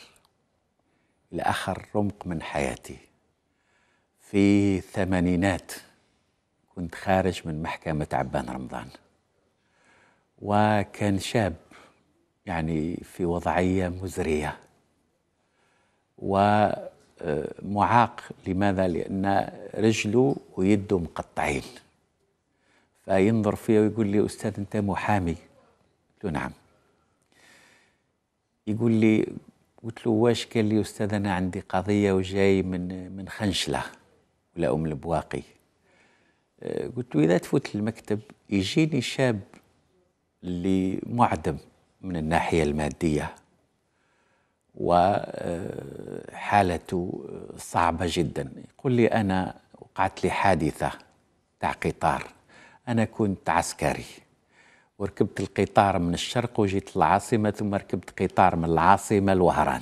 إلى آخر رمق من حياتي في الثمانينات كنت خارج من محكمة عبان رمضان وكان شاب يعني في وضعية مزرية و معاق لماذا؟ لأن رجله ويده مقطعين فينظر فيا ويقول لي أستاذ أنت محامي قلت له نعم يقول لي قلت له واش قال لي أستاذ أنا عندي قضية وجاي من من خنشلة ولا أم البواقي آه، قلت له إذا تفوت المكتب يجيني شاب اللي معدم من الناحية المادية وحالته صعبة جدا يقول لي أنا وقعت لي حادثة تاع قطار أنا كنت عسكري وركبت القطار من الشرق وجيت العاصمة ثم ركبت قطار من العاصمة لوهران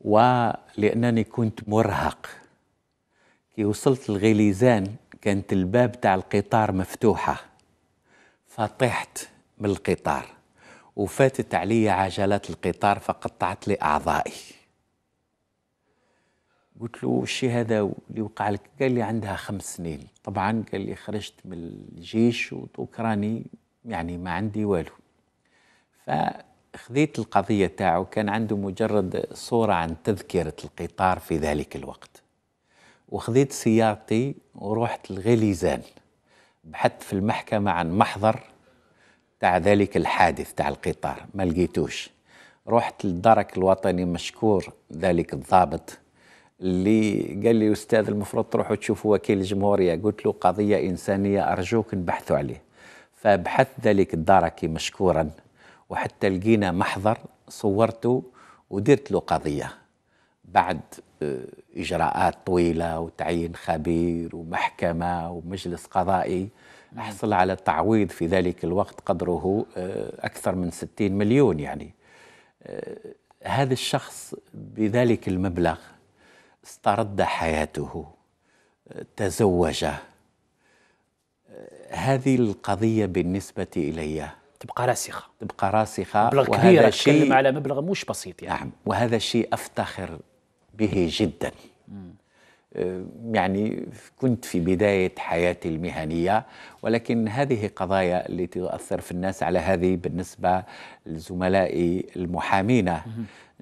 ولأنني كنت مرهق كي وصلت لغليزان كانت الباب تاع القطار مفتوحة فطحت من القطار وفاتت علي عجلات القطار فقطعت لي أعضائي قلت له الشيء هذا اللي وقع لك قال لي عندها خمس سنين طبعا قال لي خرجت من الجيش وتوكراني يعني ما عندي والو فخذيت القضية تاعو كان عنده مجرد صورة عن تذكرة القطار في ذلك الوقت وخذيت سيارتي ورحت لغليزان بحثت في المحكمة عن محضر تاع ذلك الحادث تاع القطار ما لقيتوش رحت للدرك الوطني مشكور ذلك الضابط اللي قال لي استاذ المفروض تروحوا تشوفوا وكيل الجمهوريه قلت له قضيه انسانيه ارجوك نبحثوا عليه فبحث ذلك الدركي مشكورا وحتى لقينا محضر صورته ودرت له قضيه بعد آه، اجراءات طويله وتعيين خبير ومحكمه ومجلس قضائي نحصل على تعويض في ذلك الوقت قدره آه، أكثر من 60 مليون يعني آه، هذا الشخص بذلك المبلغ استرد حياته آه، تزوج هذه القضية بالنسبة إلي تبقى راسخة تبقى راسخة مبلغ كبير شيء... على مبلغ مش بسيط يعني نعم وهذا شيء أفتخر به جدا آه، يعني كنت في بداية حياتي المهنية ولكن هذه قضايا التي تؤثر في الناس على هذه بالنسبة لزملائي المحامين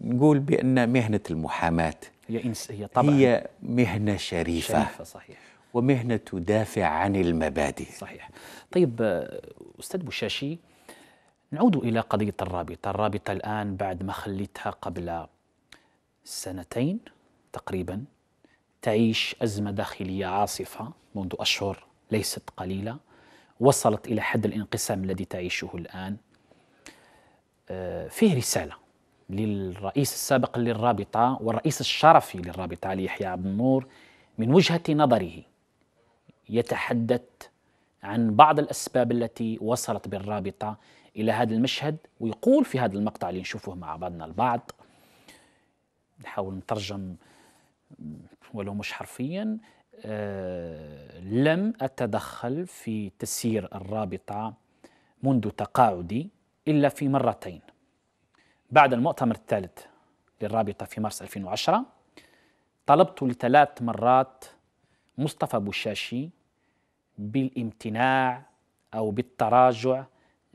نقول بأن مهنة المحاماة هي, إنس... هي, طبعا هي مهنة شريفة, شريفة صحيح ومهنة تدافع عن المبادئ صحيح طيب آه، أستاذ بوشاشي نعود إلى قضية الرابطة الرابطة الآن بعد ما خليتها قبل سنتين تقريبا تعيش أزمة داخلية عاصفة منذ أشهر ليست قليلة وصلت إلى حد الانقسام الذي تعيشه الآن آه، فيه رسالة للرئيس السابق للرابطة والرئيس الشرفي للرابطة علي يحيى عبد النور من وجهة نظره يتحدث عن بعض الأسباب التي وصلت بالرابطة إلى هذا المشهد ويقول في هذا المقطع اللي نشوفه مع بعضنا البعض نحاول نترجم ولو مش حرفيا آه، لم أتدخل في تسيير الرابطة منذ تقاعدي إلا في مرتين بعد المؤتمر الثالث للرابطة في مارس 2010 طلبت لثلاث مرات مصطفى بوشاشي بالامتناع أو بالتراجع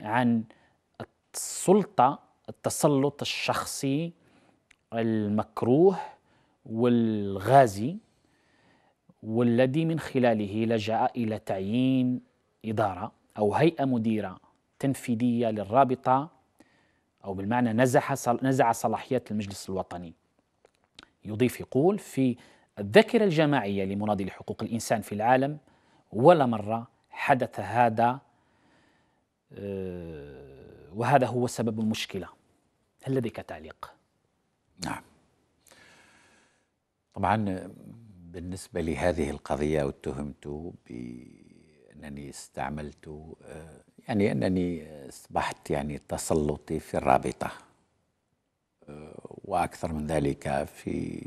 عن السلطة التسلط الشخصي المكروه والغازي والذي من خلاله لجأ إلى تعيين إدارة أو هيئة مديرة تنفيذية للرابطة أو بالمعنى نزح نزع صلاحيات المجلس الوطني يضيف يقول في الذاكرة الجماعية لمناضلي حقوق الإنسان في العالم ولا مرة حدث هذا آه، وهذا هو سبب المشكلة هل لديك تعليق؟ نعم طبعا بالنسبة لهذه القضية اتهمت بأنني استعملت يعني أنني أصبحت يعني تسلطي في الرابطة وأكثر من ذلك في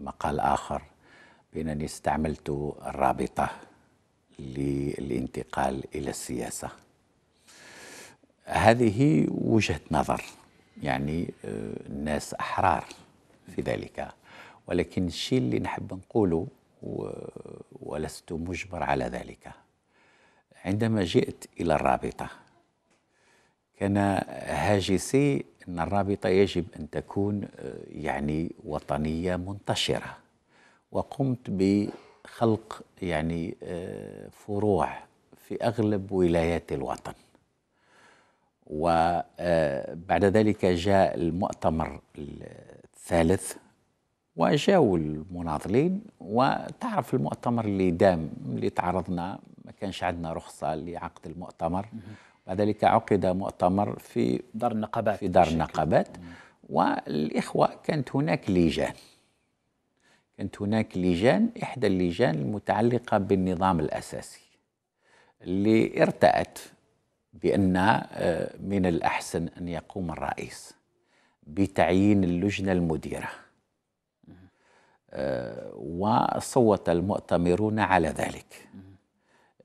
مقال آخر بأنني استعملت الرابطة للانتقال إلى السياسة هذه وجهة نظر يعني الناس أحرار في ذلك ولكن الشيء اللي نحب نقوله ولست مجبر على ذلك عندما جئت إلى الرابطة كان هاجسي أن الرابطة يجب أن تكون آه، يعني وطنية منتشرة وقمت بخلق يعني آه، فروع في أغلب ولايات الوطن وبعد آه، ذلك جاء المؤتمر الثالث وجاوا المناضلين وتعرف المؤتمر اللي دام اللي تعرضنا ما كانش عندنا رخصه لعقد المؤتمر بعد ذلك عقد مؤتمر في دار النقابات في دار النقابات والاخوه كانت هناك لجان كانت هناك لجان احدى اللجان المتعلقه بالنظام الاساسي اللي ارتأت بأن آه، من الأحسن أن يقوم الرئيس بتعيين اللجنة المديرة آه، وصوت المؤتمرون على ذلك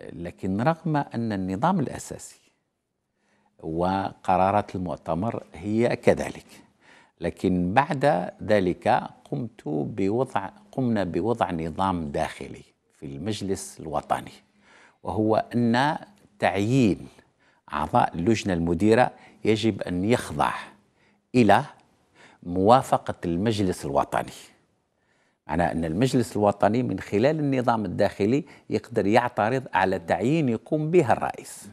لكن رغم أن النظام الأساسي وقرارات المؤتمر هي كذلك لكن بعد ذلك قمت بوضع قمنا بوضع نظام داخلي في المجلس الوطني وهو أن تعيين أعضاء اللجنة المديرة يجب أن يخضع إلى موافقة المجلس الوطني معناها أن المجلس الوطني من خلال النظام الداخلي يقدر يعترض على تعيين يقوم به الرئيس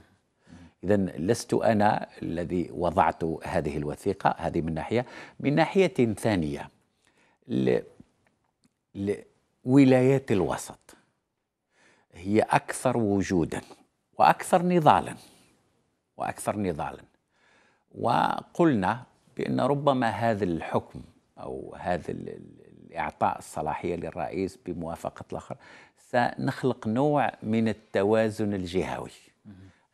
إذا لست أنا الذي وضعت هذه الوثيقة هذه من ناحية من ناحية ثانية ل... ولايات الوسط هي أكثر وجودا وأكثر نضالا وأكثر نضالا وقلنا بأن ربما هذا الحكم أو هذا إعطاء الصلاحية للرئيس بموافقة الآخر سنخلق نوع من التوازن الجهوي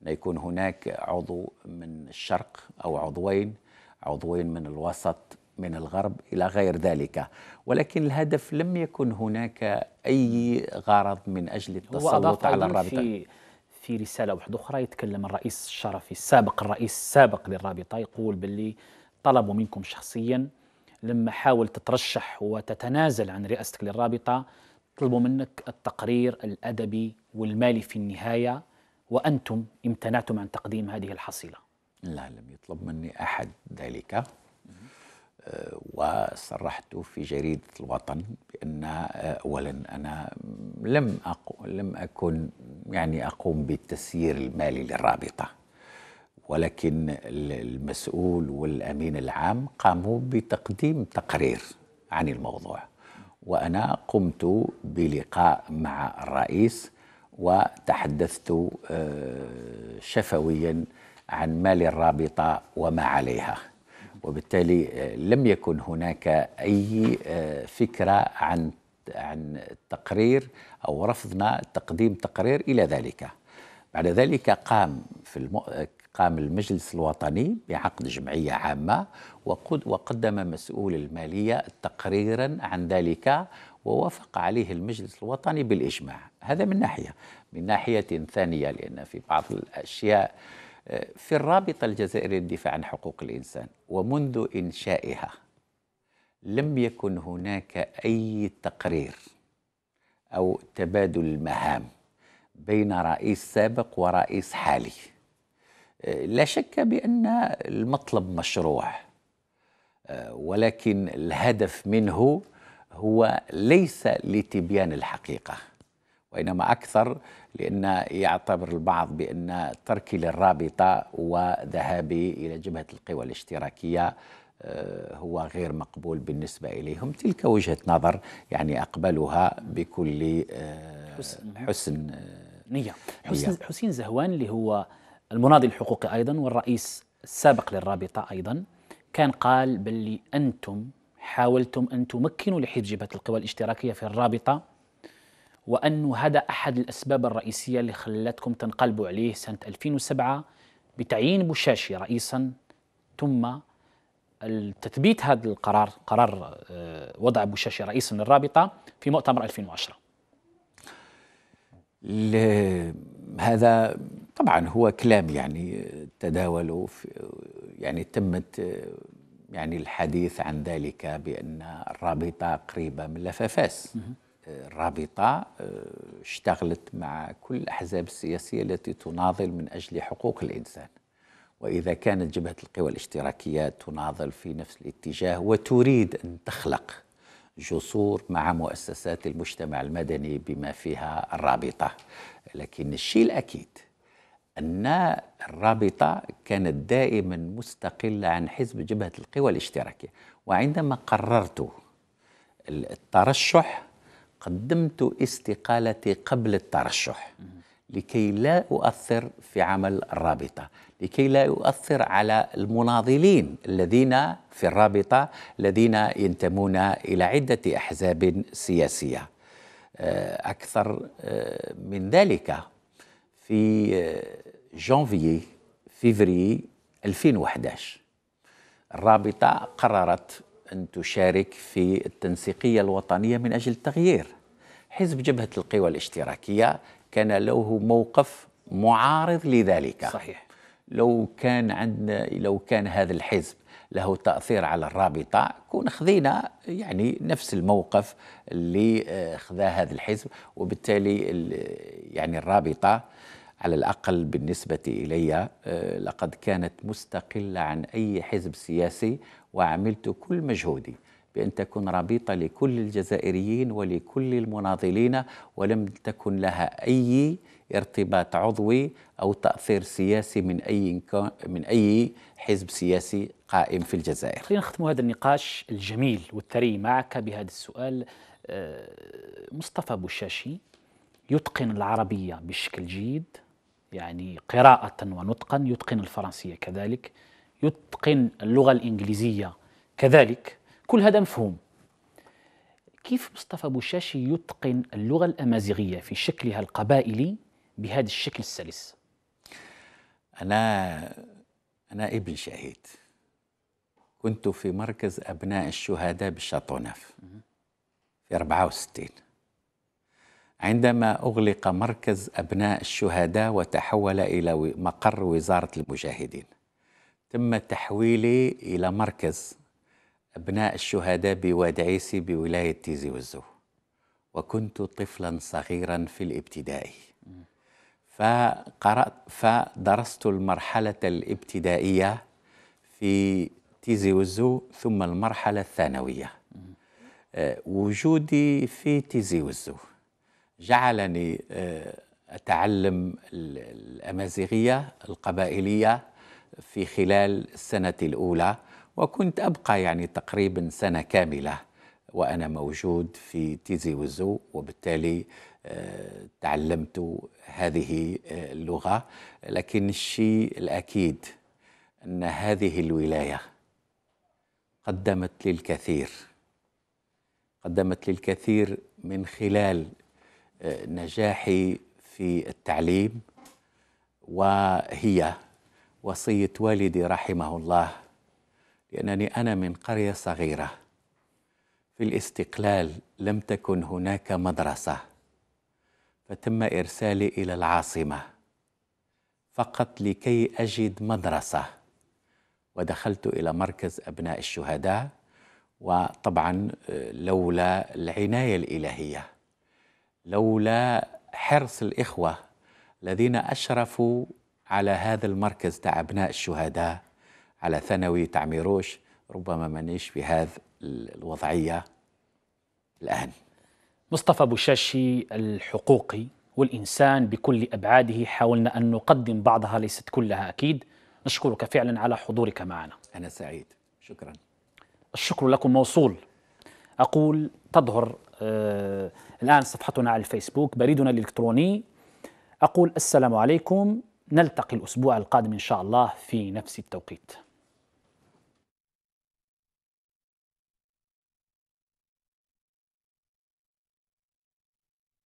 أن يكون هناك عضو من الشرق أو عضوين عضوين من الوسط من الغرب إلى غير ذلك ولكن الهدف لم يكن هناك أي غرض من أجل التسلط على الرابطة في في رسالة واحدة أخرى يتكلم الرئيس الشرفي السابق الرئيس السابق للرابطة يقول باللي طلبوا منكم شخصيا لما حاول تترشح وتتنازل عن رئاستك للرابطة طلبوا منك التقرير الأدبي والمالي في النهاية وأنتم امتنعتم عن تقديم هذه الحصيلة لا لم يطلب مني أحد ذلك آه، وصرحت في جريدة الوطن بأن آه، أولا أنا لم أقو لم أكن يعني أقوم بالتسيير المالي للرابطة ولكن المسؤول والامين العام قاموا بتقديم تقرير عن الموضوع وانا قمت بلقاء مع الرئيس وتحدثت آه، شفويا عن مال الرابطه وما عليها وبالتالي آه، لم يكن هناك اي آه، فكره عن عن تقرير او رفضنا تقديم تقرير الى ذلك بعد ذلك قام في المو... قام المجلس الوطني بعقد جمعية عامة وقدم مسؤول المالية تقريرا عن ذلك ووافق عليه المجلس الوطني بالإجماع هذا من ناحية من ناحية ثانية لأن في بعض الأشياء آه، في الرابطة الجزائرية للدفاع عن حقوق الإنسان ومنذ إنشائها لم يكن هناك أي تقرير أو تبادل المهام بين رئيس سابق ورئيس حالي لا شك بأن المطلب مشروع ولكن الهدف منه هو ليس لتبيان الحقيقة وإنما أكثر لأن يعتبر البعض بأن تركي للرابطة وذهابي إلى جبهة القوى الاشتراكية آه، هو غير مقبول بالنسبة إليهم تلك وجهة نظر يعني أقبلها بكل آه، حسن حسن آه، نية حسين زهوان اللي هو المناضل الحقوقي أيضا والرئيس السابق للرابطة أيضا كان قال باللي أنتم حاولتم أن تمكنوا لحزب جبهة القوى الاشتراكية في الرابطة وأنه هذا أحد الأسباب الرئيسية اللي خلتكم تنقلبوا عليه سنة 2007 بتعيين بوشاشي رئيسا ثم تثبيت هذا القرار قرار آه، وضع بوشاشي رئيسا للرابطة في مؤتمر 2010 هذا طبعا هو كلام يعني تداولوا يعني تمت يعني الحديث عن ذلك بأن الرابطة قريبة من لفافاس الرابطة آه، اشتغلت مع كل الأحزاب السياسية التي تناضل من أجل حقوق الإنسان وإذا كانت جبهة القوى الاشتراكية تناضل في نفس الاتجاه وتريد أن تخلق جسور مع مؤسسات المجتمع المدني بما فيها الرابطة لكن الشيء الأكيد أن الرابطة كانت دائما مستقلة عن حزب جبهة القوى الاشتراكية وعندما قررت الترشح قدمت استقالتي قبل الترشح لكي لا أؤثر في عمل الرابطة لكي لا يؤثر على المناضلين الذين في الرابطة الذين ينتمون إلى عدة أحزاب سياسية آه، أكثر آه، من ذلك في جانفيي فيفري 2011 الرابطة قررت أن تشارك في التنسيقية الوطنية من أجل التغيير حزب جبهة القوى الاشتراكية كان له موقف معارض لذلك صحيح لو كان عندنا لو كان هذا الحزب له تأثير على الرابطة كون خذينا يعني نفس الموقف اللي آه، خذاه هذا الحزب وبالتالي يعني الرابطة على الأقل بالنسبة إلي آه، لقد كانت مستقلة عن أي حزب سياسي وعملت كل مجهودي بأن تكون رابطة لكل الجزائريين ولكل المناضلين ولم تكن لها أي ارتباط عضوي أو تأثير سياسي من أي من أي حزب سياسي قائم في الجزائر. خلينا نختم هذا النقاش الجميل والثري معك بهذا السؤال آه، مصطفى بوشاشي يتقن العربية بشكل جيد يعني قراءة ونطقا يتقن الفرنسية كذلك يتقن اللغة الإنجليزية كذلك كل هذا مفهوم كيف مصطفى بوشاشي يتقن اللغة الأمازيغية في شكلها القبائلي بهذا الشكل السلس أنا أنا ابن شهيد كنت في مركز أبناء الشهداء بالشاطونف في 64 عندما أغلق مركز أبناء الشهداء وتحول إلى مقر وزارة المجاهدين تم تحويلي إلى مركز أبناء الشهداء بواد عيسي بولاية تيزي وزو وكنت طفلا صغيرا في الابتدائي فقرأت فدرست المرحلة الابتدائية في تيزي وزو ثم المرحلة الثانوية آه، وجودي في تيزي وزو جعلني آه، أتعلم الأمازيغية القبائلية في خلال السنة الأولى وكنت أبقى يعني تقريبا سنة كاملة وأنا موجود في تيزي وزو وبالتالي آه، تعلمت هذه آه، اللغة لكن الشيء الأكيد أن هذه الولاية قدمت لي الكثير قدمت لي الكثير من خلال نجاحي في التعليم وهي وصية والدي رحمه الله لأنني أنا من قرية صغيرة في الاستقلال لم تكن هناك مدرسة فتم إرسالي إلى العاصمة فقط لكي أجد مدرسة ودخلت إلى مركز أبناء الشهداء وطبعا آه، لولا العناية الإلهية لولا حرص الإخوة الذين أشرفوا على هذا المركز تاع أبناء الشهداء على ثانوي تعميروش ربما مانيش في هذا الوضعية الآن مصطفى بوشاشي الحقوقي والإنسان بكل أبعاده حاولنا أن نقدم بعضها ليست كلها أكيد نشكرك فعلا على حضورك معنا أنا سعيد شكرا الشكر لكم موصول أقول تظهر آه الآن صفحتنا على الفيسبوك بريدنا الإلكتروني أقول السلام عليكم نلتقي الأسبوع القادم إن شاء الله في نفس التوقيت